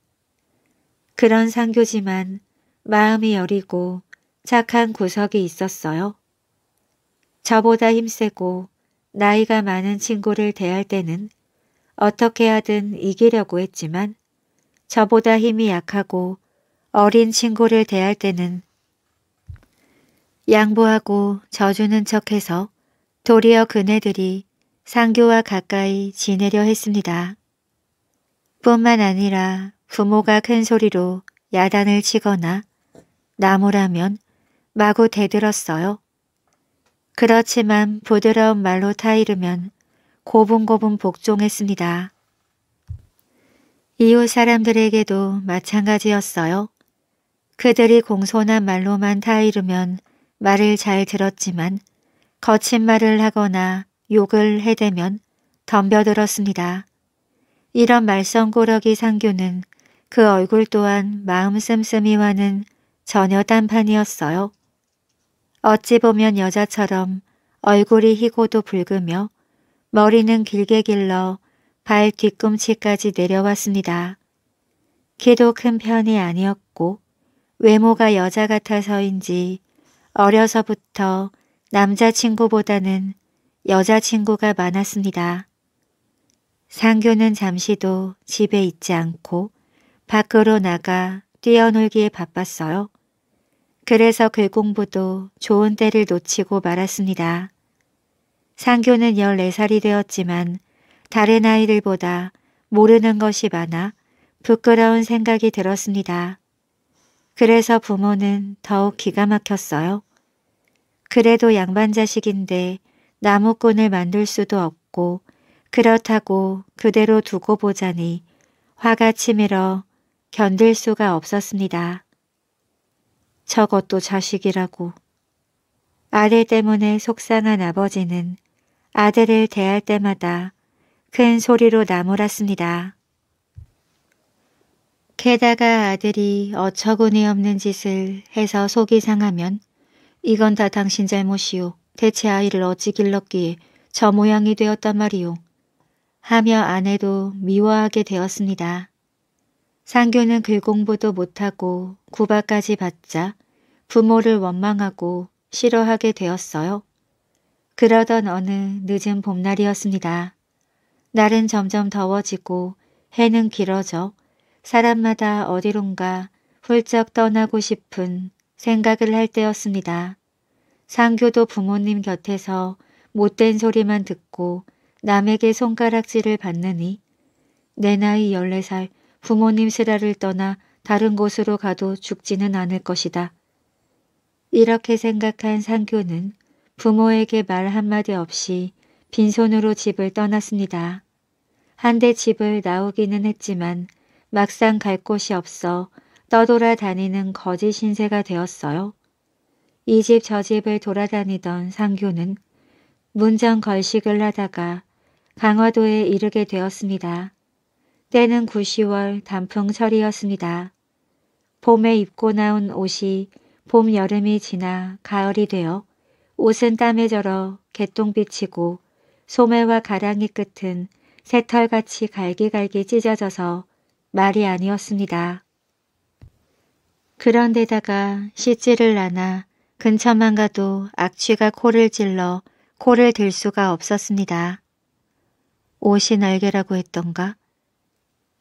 그런 상교지만 마음이 여리고 착한 구석이 있었어요. 저보다 힘세고 나이가 많은 친구를 대할 때는 어떻게 하든 이기려고 했지만 저보다 힘이 약하고 어린 친구를 대할 때는 양보하고 져주는 척해서 도리어 그네들이 상교와 가까이 지내려 했습니다. 뿐만 아니라 부모가 큰 소리로 야단을 치거나 나무라면 마구 대들었어요. 그렇지만 부드러운 말로 타이르면 고분고분 복종했습니다. 이웃 사람들에게도 마찬가지였어요. 그들이 공손한 말로만 타이르면 말을 잘 들었지만 거친 말을 하거나 욕을 해대면 덤벼들었습니다. 이런 말썽꾸러기 상규는 그 얼굴 또한 마음 씀씀이와는 전혀 딴판이었어요. 어찌 보면 여자처럼 얼굴이 희고도 붉으며 머리는 길게 길러 발 뒤꿈치까지 내려왔습니다. 키도 큰 편이 아니었고 외모가 여자 같아서인지 어려서부터 남자친구보다는 여자친구가 많았습니다. 상교는 잠시도 집에 있지 않고 밖으로 나가 뛰어놀기에 바빴어요. 그래서 글공부도 좋은 때를 놓치고 말았습니다. 상교는 14살이 되었지만 다른 아이들보다 모르는 것이 많아 부끄러운 생각이 들었습니다. 그래서 부모는 더욱 기가 막혔어요. 그래도 양반 자식인데 나무꾼을 만들 수도 없고 그렇다고 그대로 두고 보자니 화가 치밀어 견딜 수가 없었습니다. 저것도 자식이라고. 아들 때문에 속상한 아버지는 아들을 대할 때마다 큰 소리로 나무랐습니다. 게다가 아들이 어처구니 없는 짓을 해서 속이 상하면 이건 다 당신 잘못이요. 대체 아이를 어찌 길렀기에 저 모양이 되었단 말이요. 하며 아내도 미워하게 되었습니다. 상교는 글공부도 못하고 구박까지 받자 부모를 원망하고 싫어하게 되었어요. 그러던 어느 늦은 봄날이었습니다. 날은 점점 더워지고 해는 길어져 사람마다 어디론가 훌쩍 떠나고 싶은 생각을 할 때였습니다. 상교도 부모님 곁에서 못된 소리만 듣고 남에게 손가락질을 받느니 내 나이 14살 부모님 쓰라를 떠나 다른 곳으로 가도 죽지는 않을 것이다. 이렇게 생각한 상교는 부모에게 말 한마디 없이 빈손으로 집을 떠났습니다. 한데 집을 나오기는 했지만 막상 갈 곳이 없어 떠돌아 다니는 거짓 신세가 되었어요. 이 집 저 집을 돌아다니던 상규는 문전 걸식을 하다가 강화도에 이르게 되었습니다. 때는 9시월 단풍철이었습니다. 봄에 입고 나온 옷이 봄 여름이 지나 가을이 되어 옷은 땀에 절어 개똥비치고 소매와 가랑이 끝은 새털같이 갈기갈기 찢어져서 말이 아니었습니다. 그런데다가 시지를 나나 근처만 가도 악취가 코를 찔러 코를 들 수가 없었습니다. 옷이 날개라고 했던가?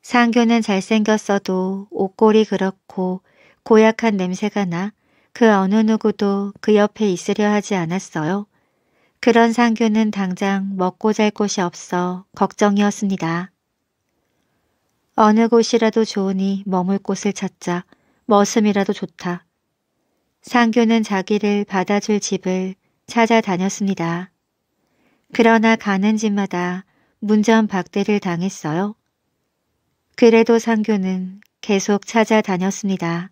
상규는 잘생겼어도 옷걸이 그렇고 고약한 냄새가 나 그 어느 누구도 그 옆에 있으려 하지 않았어요. 그런 상규는 당장 먹고 잘 곳이 없어 걱정이었습니다. 어느 곳이라도 좋으니 머물 곳을 찾자. 머슴이라도 좋다. 상교는 자기를 받아줄 집을 찾아다녔습니다. 그러나 가는 집마다 문전 박대를 당했어요. 그래도 상교는 계속 찾아다녔습니다.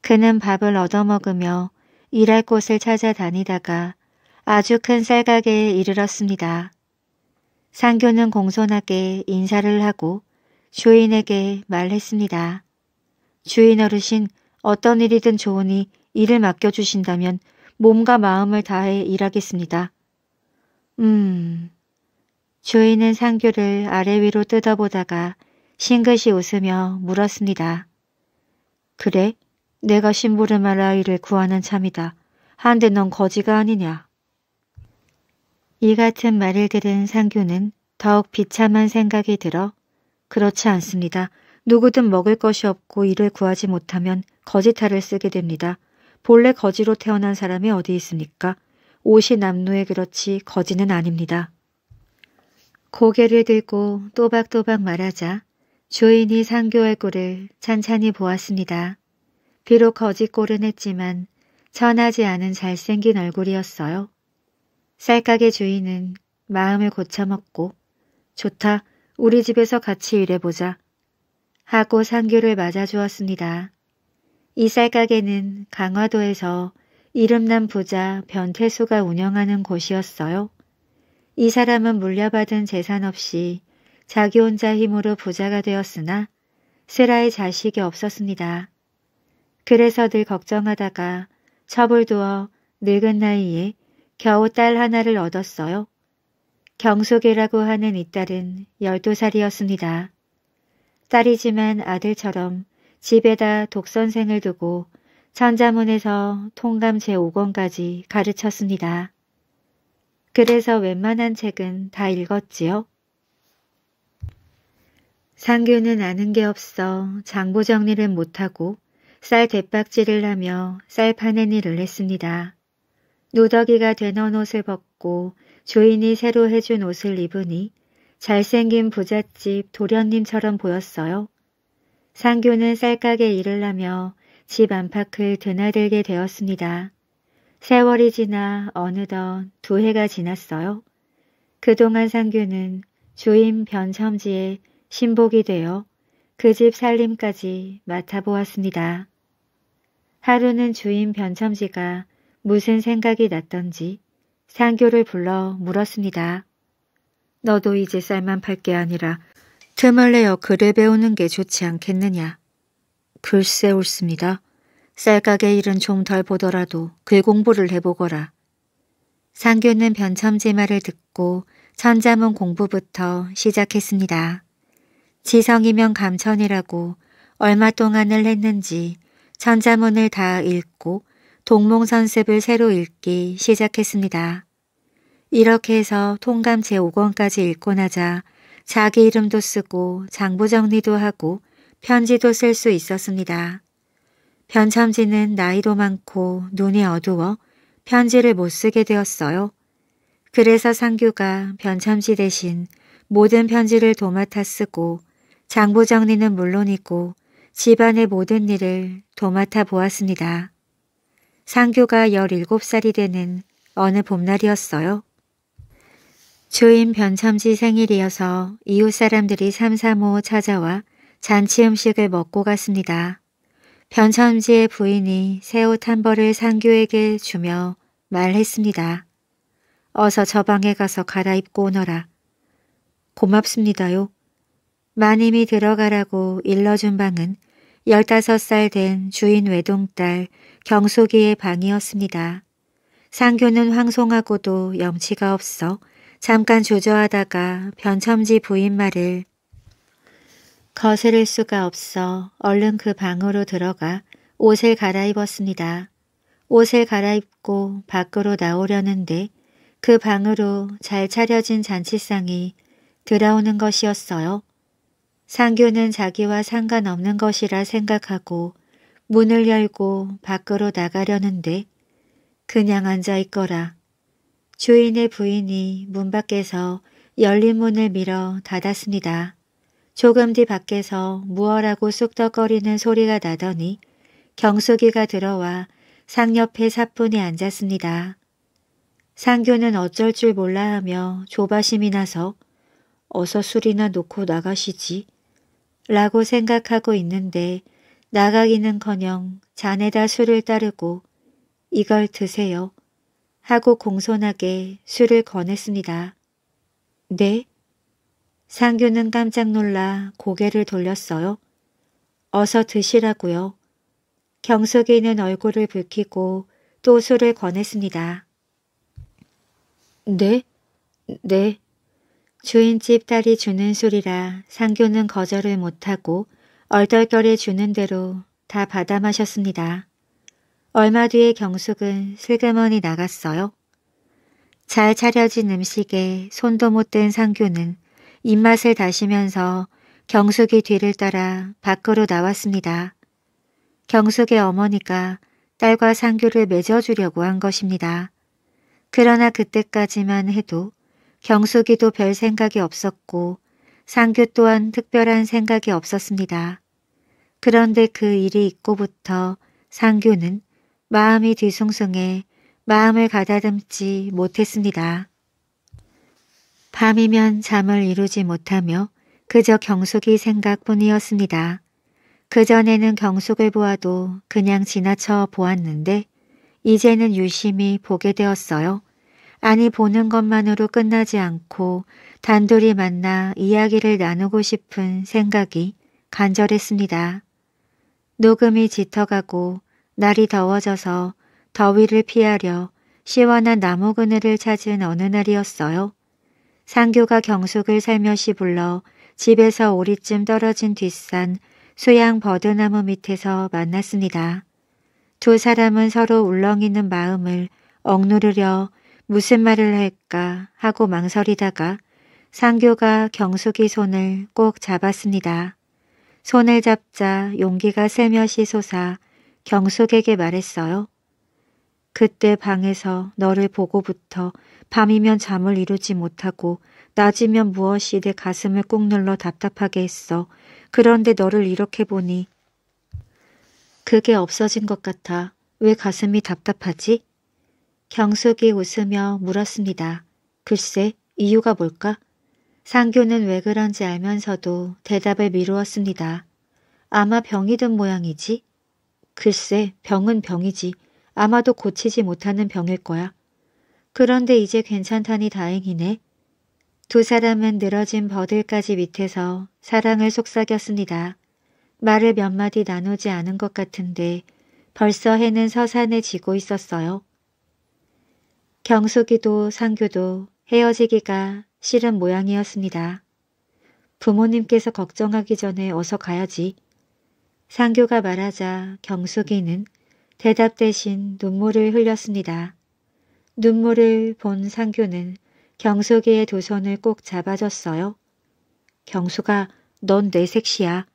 그는 밥을 얻어먹으며 일할 곳을 찾아다니다가 아주 큰 쌀가게에 이르렀습니다. 상교는 공손하게 인사를 하고 주인에게 말했습니다. 주인 어르신 어떤 일이든 좋으니 일을 맡겨주신다면 몸과 마음을 다해 일하겠습니다. 음... 주인은 상규를 아래 위로 뜯어보다가 싱긋이 웃으며 물었습니다. 그래? 내가 심부름할 아이를 구하는 참이다. 한데 넌 거지가 아니냐? 이 같은 말을 들은 상규는 더욱 비참한 생각이 들어 그렇지 않습니다. 누구든 먹을 것이 없고 일을 구하지 못하면 거짓탈을 쓰게 됩니다. 본래 거지로 태어난 사람이 어디 있습니까? 옷이 남루에 그렇지 거지는 아닙니다. 고개를 들고 또박또박 말하자 주인이 상교 의꼴을 찬찬히 보았습니다. 비록 거짓 꼴은 했지만 천하지 않은 잘생긴 얼굴이었어요. 쌀가게 주인은 마음을 고쳐먹고 좋다. 우리 집에서 같이 일해보자. 하고 상규를 맞아주었습니다. 이 쌀가게는 강화도에서 이름난 부자 변태수가 운영하는 곳이었어요. 이 사람은 물려받은 재산 없이 자기 혼자 힘으로 부자가 되었으나 슬라의 자식이 없었습니다. 그래서 늘 걱정하다가 첩을 두어 늙은 나이에 겨우 딸 하나를 얻었어요. 경숙이라고 하는 이 딸은 12살이었습니다. 딸이지만 아들처럼 집에다 독선생을 두고 천자문에서 통감 제5권까지 가르쳤습니다. 그래서 웬만한 책은 다 읽었지요. 상규는 아는 게 없어 장부 정리를 못하고 쌀 대박질을 하며 쌀 파는 일을 했습니다. 누더기가 되는 옷을 벗고 주인이 새로 해준 옷을 입으니 잘생긴 부잣집 도련님처럼 보였어요. 상규는 쌀가게 일을 하며 집 안팎을 드나들게 되었습니다. 세월이 지나 어느덧 두 해가 지났어요. 그동안 상규는 주인 변첨지에 신복이 되어 그 집 살림까지 맡아보았습니다. 하루는 주인 변첨지가 무슨 생각이 났던지 상교를 불러 물었습니다. 너도 이제 쌀만 팔 게 아니라 틈을 내어 글을 배우는 게 좋지 않겠느냐. 글쎄 옳습니다. 쌀가게 일은 좀 덜 보더라도 글 공부를 해보거라. 상교는 변첨제 말을 듣고 천자문 공부부터 시작했습니다. 지성이면 감천이라고 얼마 동안을 했는지 천자문을 다 읽고 동몽선습을 새로 읽기 시작했습니다. 이렇게 해서 통감 제5권까지 읽고 나자 자기 이름도 쓰고 장부 정리도 하고 편지도 쓸 수 있었습니다. 변참지는 나이도 많고 눈이 어두워 편지를 못 쓰게 되었어요. 그래서 상규가 변참지 대신 모든 편지를 도맡아 쓰고 장부 정리는 물론이고 집안의 모든 일을 도맡아 보았습니다. 상교가 17살이 되는 어느 봄날이었어요. 주인 변참지 생일이어서 이웃 사람들이 삼삼오오 찾아와 잔치 음식을 먹고 갔습니다. 변참지의 부인이 새 옷 한 벌을 상교에게 주며 말했습니다. 어서 저 방에 가서 갈아입고 오너라. 고맙습니다요. 마님이 들어가라고 일러준 방은 열다섯 살 된 주인 외동딸 경소기의 방이었습니다. 상교는 황송하고도 염치가 없어 잠깐 조조하다가 변첨지 부인 말을 거스를 수가 없어 얼른 그 방으로 들어가 옷을 갈아입었습니다. 옷을 갈아입고 밖으로 나오려는데 그 방으로 잘 차려진 잔치상이 들어오는 것이었어요. 상규는 자기와 상관없는 것이라 생각하고 문을 열고 밖으로 나가려는데 그냥 앉아 있거라. 주인의 부인이 문 밖에서 열린 문을 밀어 닫았습니다. 조금 뒤 밖에서 무어라고 쑥덕거리는 소리가 나더니 경숙이가 들어와 상 옆에 사뿐히 앉았습니다. 상교는 어쩔 줄 몰라 하며 조바심이 나서 어서 술이나 놓고 나가시지 라고 생각하고 있는데 나가기는커녕 잔에다 술을 따르고 이걸 드세요 하고 공손하게 술을 권했습니다 네? 상규는 깜짝 놀라 고개를 돌렸어요. 어서 드시라고요. 경숙이는 얼굴을 붉히고 또 술을 권했습니다 네? 네. 주인집 딸이 주는 술이라 상교는 거절을 못하고 얼떨결에 주는 대로 다 받아 마셨습니다. 얼마 뒤에 경숙은 슬그머니 나갔어요. 잘 차려진 음식에 손도 못 댄상교는 입맛을 다시면서 경숙이 뒤를 따라 밖으로 나왔습니다. 경숙의 어머니가 딸과 상교를 맺어주려고 한 것입니다. 그러나 그때까지만 해도 경숙이도 별 생각이 없었고 상규 또한 특별한 생각이 없었습니다. 그런데 그 일이 있고부터 상규는 마음이 뒤숭숭해 마음을 가다듬지 못했습니다. 밤이면 잠을 이루지 못하며 그저 경숙이 생각뿐이었습니다. 그전에는 경숙을 보아도 그냥 지나쳐 보았는데 이제는 유심히 보게 되었어요. 아니 보는 것만으로 끝나지 않고 단둘이 만나 이야기를 나누고 싶은 생각이 간절했습니다. 녹음이 짙어가고 날이 더워져서 더위를 피하려 시원한 나무 그늘을 찾은 어느 날이었어요. 상교가 경숙을 살며시 불러 집에서 오리쯤 떨어진 뒷산 수양 버드나무 밑에서 만났습니다. 두 사람은 서로 울렁이는 마음을 억누르려 무슨 말을 할까 하고 망설이다가 상교가 경숙이 손을 꼭 잡았습니다. 손을 잡자 용기가 셀며시 솟아 경숙에게 말했어요. 그때 방에서 너를 보고부터 밤이면 잠을 이루지 못하고 낮이면 무엇이 내 가슴을 꾹 눌러 답답하게 했어. 그런데 너를 이렇게 보니 그게 없어진 것 같아. 왜 가슴이 답답하지? 경숙이 웃으며 물었습니다. 글쎄, 이유가 뭘까? 상교는왜 그런지 알면서도 대답을 미루었습니다. 아마 병이든 모양이지? 글쎄, 병은 병이지. 아마도 고치지 못하는 병일 거야. 그런데 이제 괜찮다니 다행이네. 두 사람은 늘어진 버들까지 밑에서 사랑을 속삭였습니다. 말을 몇 마디 나누지 않은 것 같은데 벌써 해는 서산에 지고 있었어요. 경숙이도 상규도 헤어지기가 싫은 모양이었습니다. 부모님께서 걱정하기 전에 어서 가야지. 상규가 말하자 경숙이는 대답 대신 눈물을 흘렸습니다. 눈물을 본 상규는 경숙이의 두 손을 꼭 잡아줬어요. 경숙아넌내 색시야.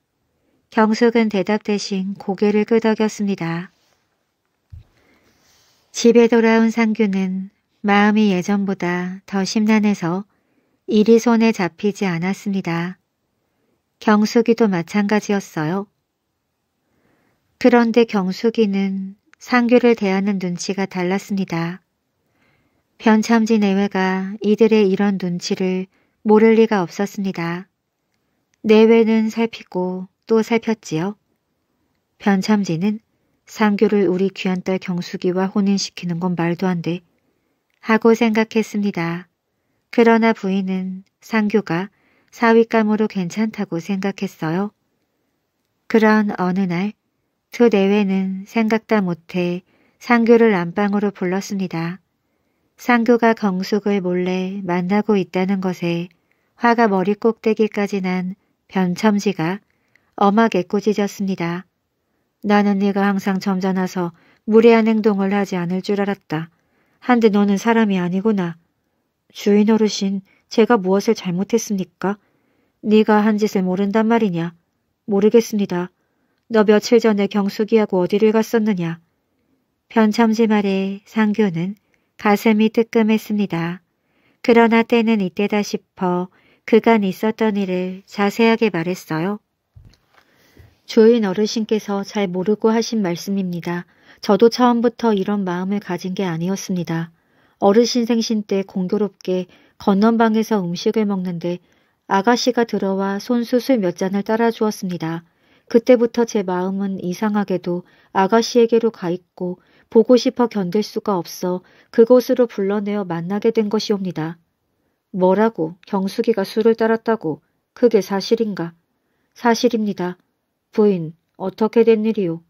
경숙은 대답 대신 고개를 끄덕였습니다. 집에 돌아온 상규는 마음이 예전보다 더 심란해서 일이 손에 잡히지 않았습니다. 경숙이도 마찬가지였어요. 그런데 경숙이는 상규를 대하는 눈치가 달랐습니다. 변참지 내외가 이들의 이런 눈치를 모를 리가 없었습니다. 내외는 살피고 또 살폈지요. 변참지는 상규를 우리 귀한 딸 경숙이와 혼인시키는 건 말도 안 돼. 하고 생각했습니다. 그러나 부인은 상규가 사윗감으로 괜찮다고 생각했어요. 그런 어느 날두 내외는 생각다 못해 상규를 안방으로 불렀습니다. 상규가 경숙을 몰래 만나고 있다는 것에 화가 머리 꼭대기까지 난 변첨지가 엄하게 꾸짖었습니다. 나는 네가 항상 점잖아서 무례한 행동을 하지 않을 줄 알았다. 한데 너는 사람이 아니구나. 주인 어르신, 제가 무엇을 잘못했습니까? 네가 한 짓을 모른단 말이냐? 모르겠습니다. 너 며칠 전에 경숙이하고 어디를 갔었느냐? 변참지 말에 상규는 가슴이 뜨끔했습니다. 그러나 때는 이때다 싶어 그간 있었던 일을 자세하게 말했어요. 주인 어르신께서 잘 모르고 하신 말씀입니다. 저도 처음부터 이런 마음을 가진 게 아니었습니다. 어르신 생신 때 공교롭게 건넌방에서 음식을 먹는데 아가씨가 들어와 손수술 몇 잔을 따라 주었습니다. 그때부터 제 마음은 이상하게도 아가씨에게로 가 있고 보고 싶어 견딜 수가 없어 그곳으로 불러내어 만나게 된 것이옵니다. 뭐라고 경숙이가 술을 따랐다고 그게 사실인가? 사실입니다. 부인 어떻게 된 일이오?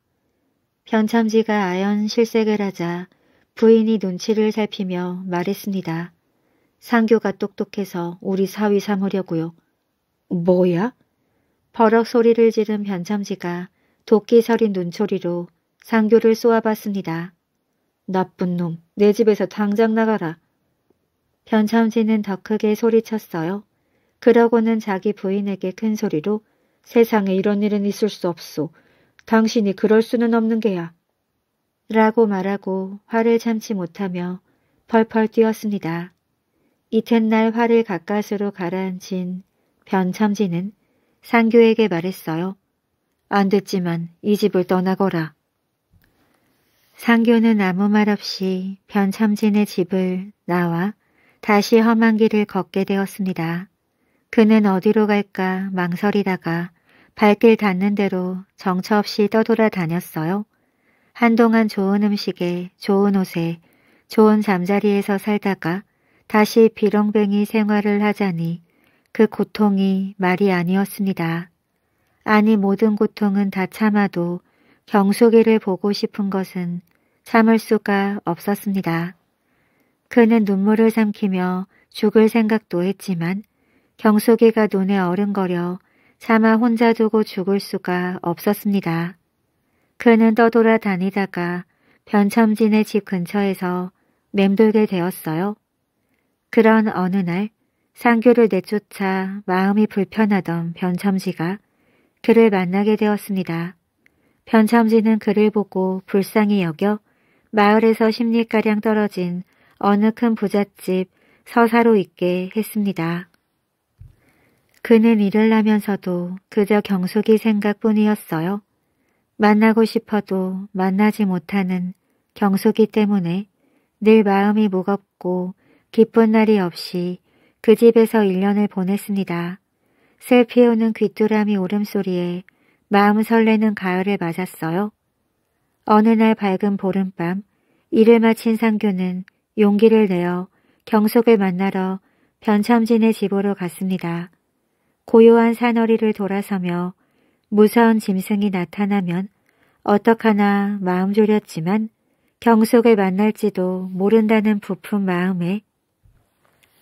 변참지가 아연 실색을 하자 부인이 눈치를 살피며 말했습니다. 상교가 똑똑해서 우리 사위 삼으려고요. 뭐야? 버럭 소리를 지른 변참지가 도끼 서린 눈초리로 상교를 쏘아봤습니다. 나쁜 놈, 내 집에서 당장 나가라. 변참지는 더 크게 소리쳤어요. 그러고는 자기 부인에게 큰 소리로 세상에 이런 일은 있을 수 없소. 당신이 그럴 수는 없는 게야. 라고 말하고 화를 참지 못하며 펄펄 뛰었습니다. 이튿날 화를 가까스로 가라앉힌 변참지는 상규에게 말했어요. 안 됐지만 이 집을 떠나거라. 상규는 아무 말 없이 변참진의 집을 나와 다시 험한 길을 걷게 되었습니다. 그는 어디로 갈까 망설이다가 발길 닿는 대로 정처 없이 떠돌아 다녔어요. 한동안 좋은 음식에 좋은 옷에 좋은 잠자리에서 살다가 다시 비렁뱅이 생활을 하자니 그 고통이 말이 아니었습니다. 아니 모든 고통은 다 참아도 경숙이를 보고 싶은 것은 참을 수가 없었습니다. 그는 눈물을 삼키며 죽을 생각도 했지만 경숙이가 눈에 어른거려 차마 혼자 두고 죽을 수가 없었습니다. 그는 떠돌아 다니다가 변첨진의 집 근처에서 맴돌게 되었어요. 그런 어느 날상교를 내쫓아 마음이 불편하던 변첨지가 그를 만나게 되었습니다. 변첨지는 그를 보고 불쌍히 여겨 마을에서 십리가량 떨어진 어느 큰 부잣집 서사로 있게 했습니다. 그는 일을 하면서도 그저 경숙이 생각뿐이었어요. 만나고 싶어도 만나지 못하는 경숙이 때문에 늘 마음이 무겁고 기쁜 날이 없이 그 집에서 1년을 보냈습니다. 슬피우는 귀뚜라미 울음소리에 마음 설레는 가을을 맞았어요. 어느 날 밝은 보름밤 일을 마친 상규는 용기를 내어 경숙을 만나러 변첨진의 집으로 갔습니다. 고요한 산허리를 돌아서며 무서운 짐승이 나타나면 어떡하나 마음 졸였지만 경속을 만날지도 모른다는 부푼 마음에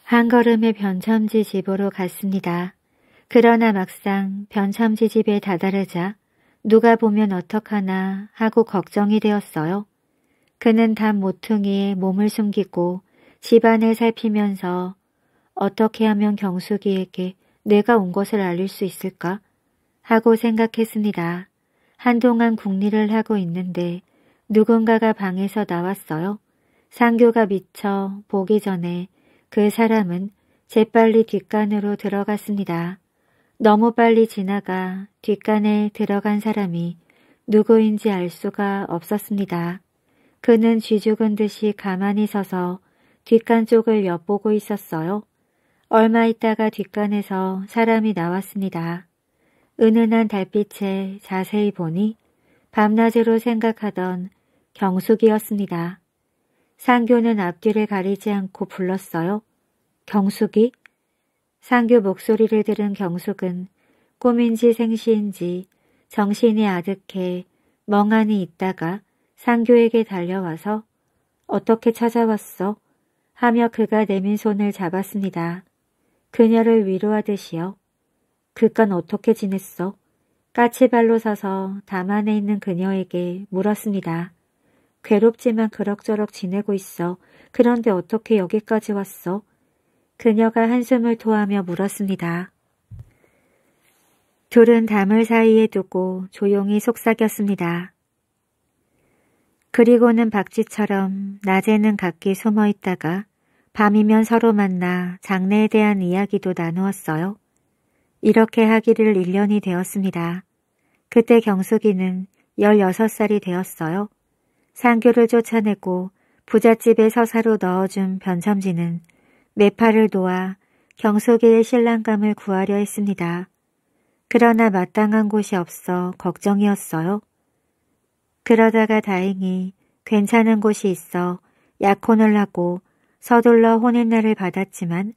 한걸음의변참지 집으로 갔습니다. 그러나 막상 변참지 집에 다다르자 누가 보면 어떡하나 하고 걱정이 되었어요. 그는 담 모퉁이에 몸을 숨기고 집안을 살피면서 어떻게 하면 경숙이에게 내가 온 것을 알릴 수 있을까? 하고 생각했습니다. 한동안 궁리를 하고 있는데 누군가가 방에서 나왔어요. 상교가 미쳐 보기 전에 그 사람은 재빨리 뒷간으로 들어갔습니다. 너무 빨리 지나가 뒷간에 들어간 사람이 누구인지 알 수가 없었습니다. 그는 쥐죽은 듯이 가만히 서서 뒷간 쪽을 엿보고 있었어요. 얼마 있다가 뒷간에서 사람이 나왔습니다. 은은한 달빛에 자세히 보니 밤낮으로 생각하던 경숙이었습니다 상교는 앞뒤를 가리지 않고 불렀어요. 경숙이? 상교 목소리를 들은 경숙은 꿈인지 생시인지 정신이 아득해 멍하니 있다가 상교에게 달려와서 어떻게 찾아왔어? 하며 그가 내민 손을 잡았습니다. 그녀를 위로하듯이요. 그간 어떻게 지냈어? 까치발로 서서 담 안에 있는 그녀에게 물었습니다. 괴롭지만 그럭저럭 지내고 있어. 그런데 어떻게 여기까지 왔어? 그녀가 한숨을 토하며 물었습니다. 둘은 담을 사이에 두고 조용히 속삭였습니다. 그리고는 박쥐처럼 낮에는 각기 숨어 있다가 밤이면 서로 만나 장래에 대한 이야기도 나누었어요. 이렇게 하기를 1년이 되었습니다. 그때 경숙이는 16살이 되었어요. 상교를 쫓아내고 부잣집에 서사로 넣어준 변첨지는 매파를 놓아 경숙이의 신랑감을 구하려 했습니다. 그러나 마땅한 곳이 없어 걱정이었어요. 그러다가 다행히 괜찮은 곳이 있어 약혼을 하고 서둘러 혼인날을 받았지만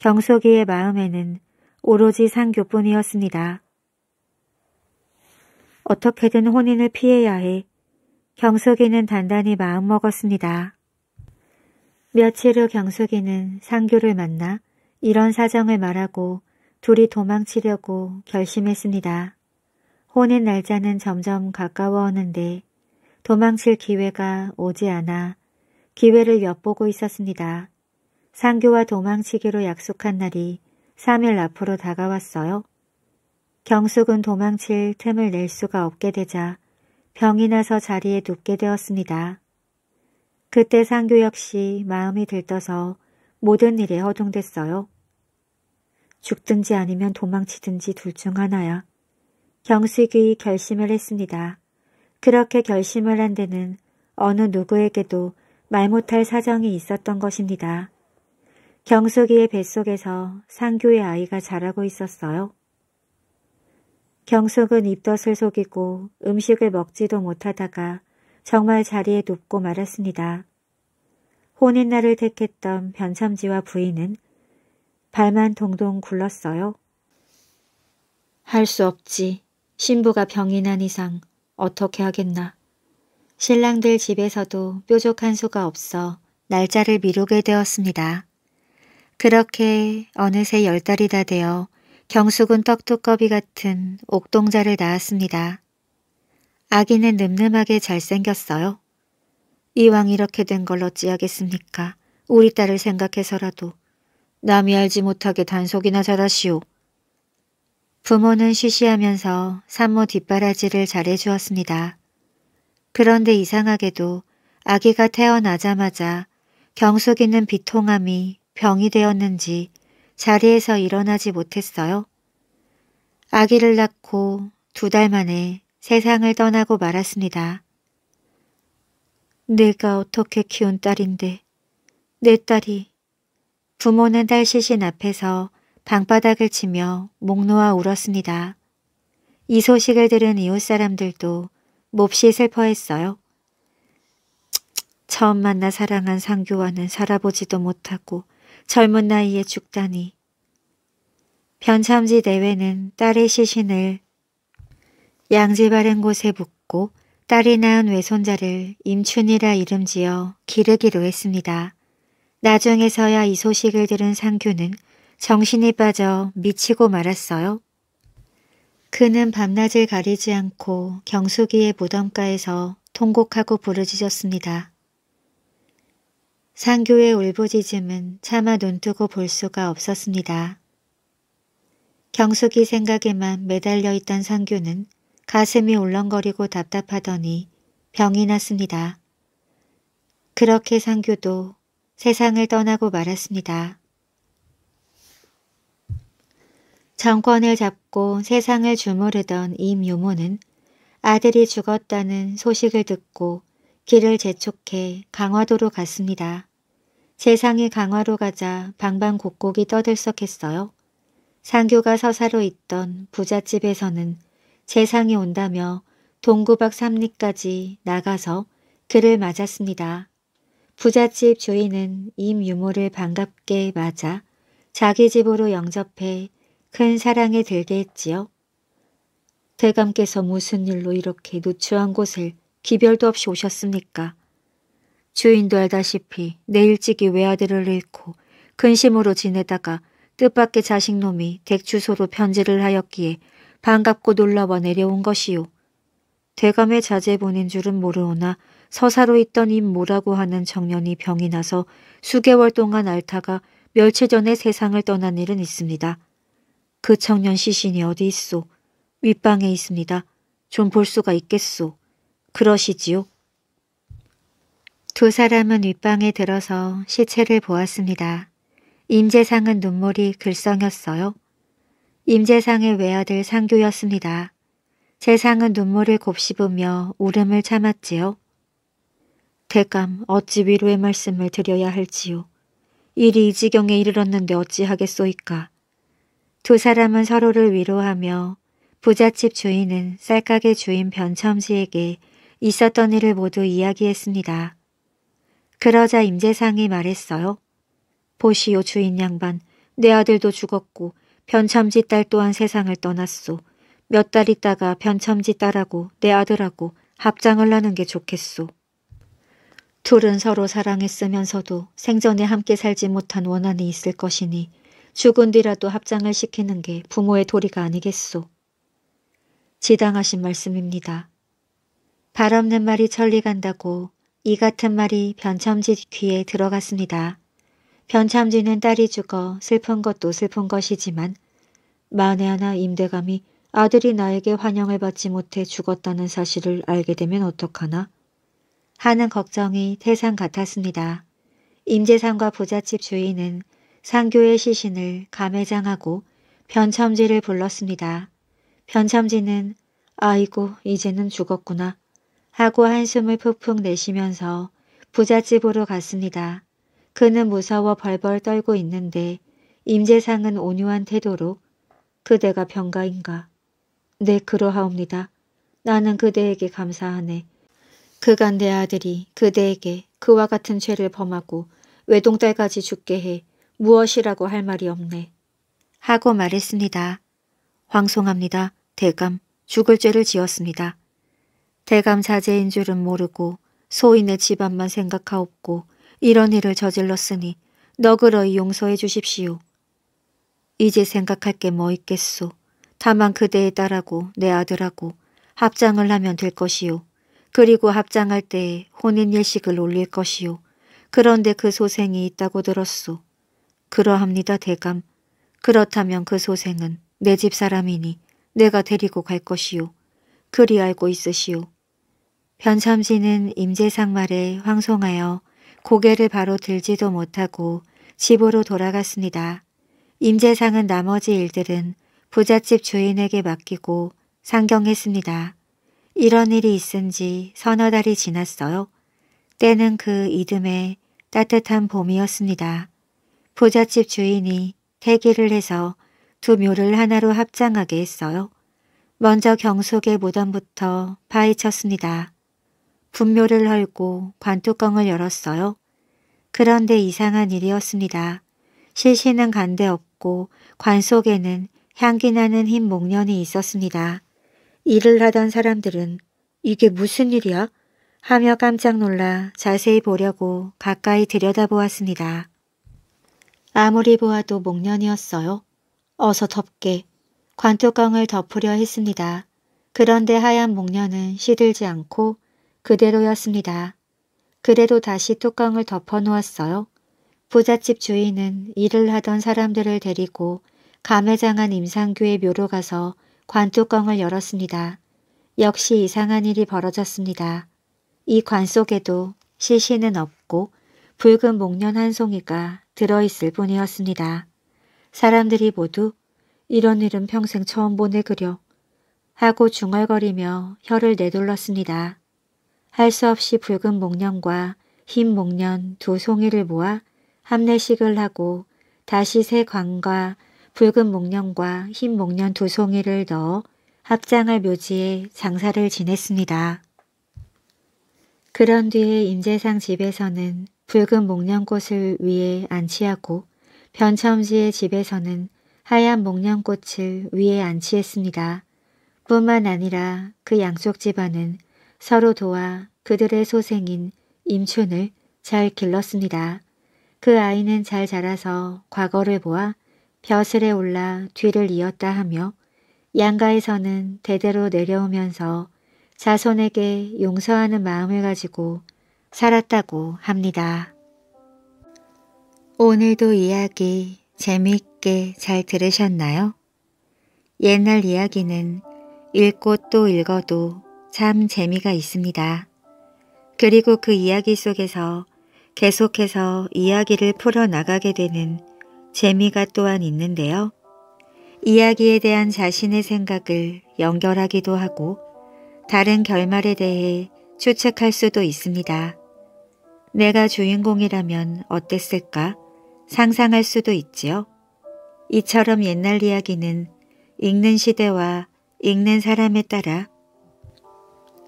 경숙이의 마음에는 오로지 상교뿐이었습니다. 어떻게든 혼인을 피해야 해 경숙이는 단단히 마음먹었습니다. 며칠 후 경숙이는 상교를 만나 이런 사정을 말하고 둘이 도망치려고 결심했습니다. 혼인 날짜는 점점 가까워오는데 도망칠 기회가 오지 않아 기회를 엿보고 있었습니다. 상교와 도망치기로 약속한 날이 3일 앞으로 다가왔어요. 경숙은 도망칠 틈을 낼 수가 없게 되자 병이 나서 자리에 눕게 되었습니다. 그때 상교 역시 마음이 들떠서 모든 일에 허둥댔어요. 죽든지 아니면 도망치든지 둘 중 하나야. 경숙이 결심을 했습니다. 그렇게 결심을 한 데는 어느 누구에게도 말 못할 사정이 있었던 것입니다. 경숙이의 뱃속에서 상규의 아이가 자라고 있었어요. 경숙은 입덧을 속이고 음식을 먹지도 못하다가 정말 자리에 눕고 말았습니다. 혼인날을 택했던 변참지와 부인은 발만 동동 굴렀어요. 할 수 없지. 신부가 병이 난 이상 어떻게 하겠나. 신랑들 집에서도 뾰족한 수가 없어 날짜를 미루게 되었습니다. 그렇게 어느새 열 달이 다 되어 경숙은 떡두꺼비 같은 옥동자를 낳았습니다. 아기는 늠름하게 잘생겼어요. 이왕 이렇게 된 걸 어찌하겠습니까? 우리 딸을 생각해서라도 남이 알지 못하게 단속이나 잘하시오. 부모는 쉬쉬하면서 산모 뒷바라지를 잘해주었습니다. 그런데 이상하게도 아기가 태어나자마자 경숙 이는 비통함이 병이 되었는지 자리에서 일어나지 못했어요. 아기를 낳고 두 달 만에 세상을 떠나고 말았습니다. 내가 어떻게 키운 딸인데 내 딸이 부모는 딸 시신 앞에서 방바닥을 치며 목 놓아 울었습니다. 이 소식을 들은 이웃 사람들도 몹시 슬퍼했어요. 처음 만나 사랑한 상규와는 살아보지도 못하고 젊은 나이에 죽다니. 변참지 내외는 딸의 시신을 양지 바른 곳에 묻고 딸이 낳은 외손자를 임춘이라 이름지어 기르기로 했습니다. 나중에서야 이 소식을 들은 상규는 정신이 빠져 미치고 말았어요. 그는 밤낮을 가리지 않고 경수기의 무덤가에서 통곡하고 부르짖었습니다. 상교의 울부짖음은 차마 눈뜨고 볼 수가 없었습니다. 경숙이 생각에만 매달려 있던 상규는 가슴이 울렁거리고 답답하더니 병이 났습니다. 그렇게 상규도 세상을 떠나고 말았습니다. 정권을 잡고 세상을 주무르던 임유모는 아들이 죽었다는 소식을 듣고 길을 재촉해 강화도로 갔습니다. 세상이 강화로 가자 방방곡곡이 떠들썩했어요. 상교가 서사로 있던 부잣집에서는 세상이 온다며 동구박 삼리까지 나가서 그를 맞았습니다. 부잣집 주인은 임유모를 반갑게 맞아 자기 집으로 영접해 큰 사랑에 들게 했지요. 대감께서 무슨 일로 이렇게 누추한 곳을 기별도 없이 오셨습니까? 주인도 알다시피 내 일찍이 외아들을 잃고 근심으로 지내다가 뜻밖의 자식놈이 댁주소로 편지를 하였기에 반갑고 놀라워 내려온 것이요. 대감의 자제분인 줄은 모르오나 서사로 있던 임모라고 하는 청년이 병이 나서 수개월 동안 앓다가 며칠 전에 세상을 떠난 일은 있습니다. 그 청년 시신이 어디 있소? 윗방에 있습니다. 좀 볼 수가 있겠소. 그러시지요? 두 사람은 윗방에 들어서 시체를 보았습니다. 임재상은 눈물이 글썽였어요. 임재상의 외아들 상규였습니다. 재상은 눈물을 곱씹으며 울음을 참았지요. 대감 어찌 위로의 말씀을 드려야 할지요. 일이 이 지경에 이르렀는데 어찌하겠소이까. 두 사람은 서로를 위로하며 부잣집 주인은 쌀가게 주인 변첨지에게 있었던 일을 모두 이야기했습니다. 그러자 임재상이 말했어요. 보시오 주인 양반, 내 아들도 죽었고 변첨지 딸 또한 세상을 떠났소. 몇 달 있다가 변첨지 딸하고 내 아들하고 합장을 나는게 좋겠소. 둘은 서로 사랑했으면서도 생전에 함께 살지 못한 원한이 있을 것이니 죽은 뒤라도 합장을 시키는 게 부모의 도리가 아니겠소. 지당하신 말씀입니다. 바람낸 말이 천리 간다고 이 같은 말이 변참지 귀에 들어갔습니다. 변참지는 딸이 죽어 슬픈 것도 슬픈 것이지만 만에 하나 임대감이 아들이 나에게 환영을 받지 못해 죽었다는 사실을 알게 되면 어떡하나 하는 걱정이 태산 같았습니다. 임재상과 부잣집 주인은 상교의 시신을 감회장하고 변첨지를 불렀습니다. 변첨지는 아이고 이제는 죽었구나 하고 한숨을 푹푹 내쉬면서 부잣집으로 갔습니다. 그는 무서워 벌벌 떨고 있는데 임재상은 온유한 태도로 그대가 병가인가? 네 그러하옵니다. 나는 그대에게 감사하네. 그간 내 아들이 그대에게 그와 같은 죄를 범하고 외동딸까지 죽게 해 무엇이라고 할 말이 없네. 하고 말했습니다. 황송합니다. 대감, 죽을 죄를 지었습니다. 대감 자제인 줄은 모르고 소인의 집안만 생각하옵고 이런 일을 저질렀으니 너그러이 용서해 주십시오. 이제 생각할 게 뭐 있겠소. 다만 그대에 따라고 내 아들하고 합장을 하면 될 것이요. 그리고 합장할 때에 혼인 일식을 올릴 것이요. 그런데 그 소생이 있다고 들었소. 그러합니다 대감. 그렇다면 그 소생은 내 집 사람이니 내가 데리고 갈 것이요. 그리 알고 있으시오. 변참신는 임재상 말에 황송하여 고개를 바로 들지도 못하고 집으로 돌아갔습니다. 임재상은 나머지 일들은 부잣집 주인에게 맡기고 상경했습니다. 이런 일이 있은 지 서너 달이 지났어요. 때는 그 이듬해 따뜻한 봄이었습니다. 부잣집 주인이 대기를 해서 두 묘를 하나로 합장하게 했어요. 먼저 경속의 모던부터 파헤쳤습니다. 분묘를 헐고 관뚜껑을 열었어요. 그런데 이상한 일이었습니다. 시신은 간데 없고 관 속에는 향기나는 흰 목련이 있었습니다. 일을 하던 사람들은 이게 무슨 일이야? 하며 깜짝 놀라 자세히 보려고 가까이 들여다보았습니다. 아무리 보아도 목련이었어요. 어서 덮게. 관뚜껑을 덮으려 했습니다. 그런데 하얀 목련은 시들지 않고 그대로였습니다. 그래도 다시 뚜껑을 덮어놓았어요. 부잣집 주인은 일을 하던 사람들을 데리고 감회장한 임상규의 묘로 가서 관뚜껑을 열었습니다. 역시 이상한 일이 벌어졌습니다. 이 관 속에도 시신은 없고 붉은 목련 한 송이가 들어있을 뿐이었습니다. 사람들이 모두 이런 일은 평생 처음 보네 그려 하고 중얼거리며 혀를 내둘렀습니다. 할 수 없이 붉은 목련과 흰 목련 두 송이를 모아 합례식을 하고 다시 새 관과 붉은 목련과 흰 목련 두 송이를 넣어 합장할 묘지에 장사를 지냈습니다. 그런 뒤에 임재상 집에서는 붉은 목련꽃을 위에 안치하고 변첨지의 집에서는 하얀 목련꽃을 위에 안치했습니다. 뿐만 아니라 그 양쪽 집안은 서로 도와 그들의 소생인 임춘을 잘 길렀습니다. 그 아이는 잘 자라서 과거를 보아 벼슬에 올라 뒤를 이었다 하며 양가에서는 대대로 내려오면서 자손에게 용서하는 마음을 가지고 살았다고 합니다. 오늘도 이야기 재미있게 잘 들으셨나요? 옛날 이야기는 읽고 또 읽어도 참 재미가 있습니다. 그리고 그 이야기 속에서 계속해서 이야기를 풀어나가게 되는 재미가 또한 있는데요. 이야기에 대한 자신의 생각을 연결하기도 하고 다른 결말에 대해 추측할 수도 있습니다. 내가 주인공이라면 어땠을까 상상할 수도 있지요. 이처럼 옛날 이야기는 읽는 시대와 읽는 사람에 따라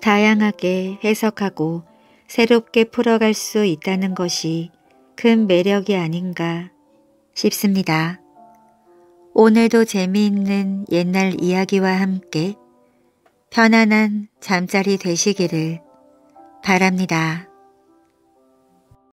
다양하게 해석하고 새롭게 풀어갈 수 있다는 것이 큰 매력이 아닌가 싶습니다. 오늘도 재미있는 옛날 이야기와 함께 편안한 잠자리 되시기를 바랍니다.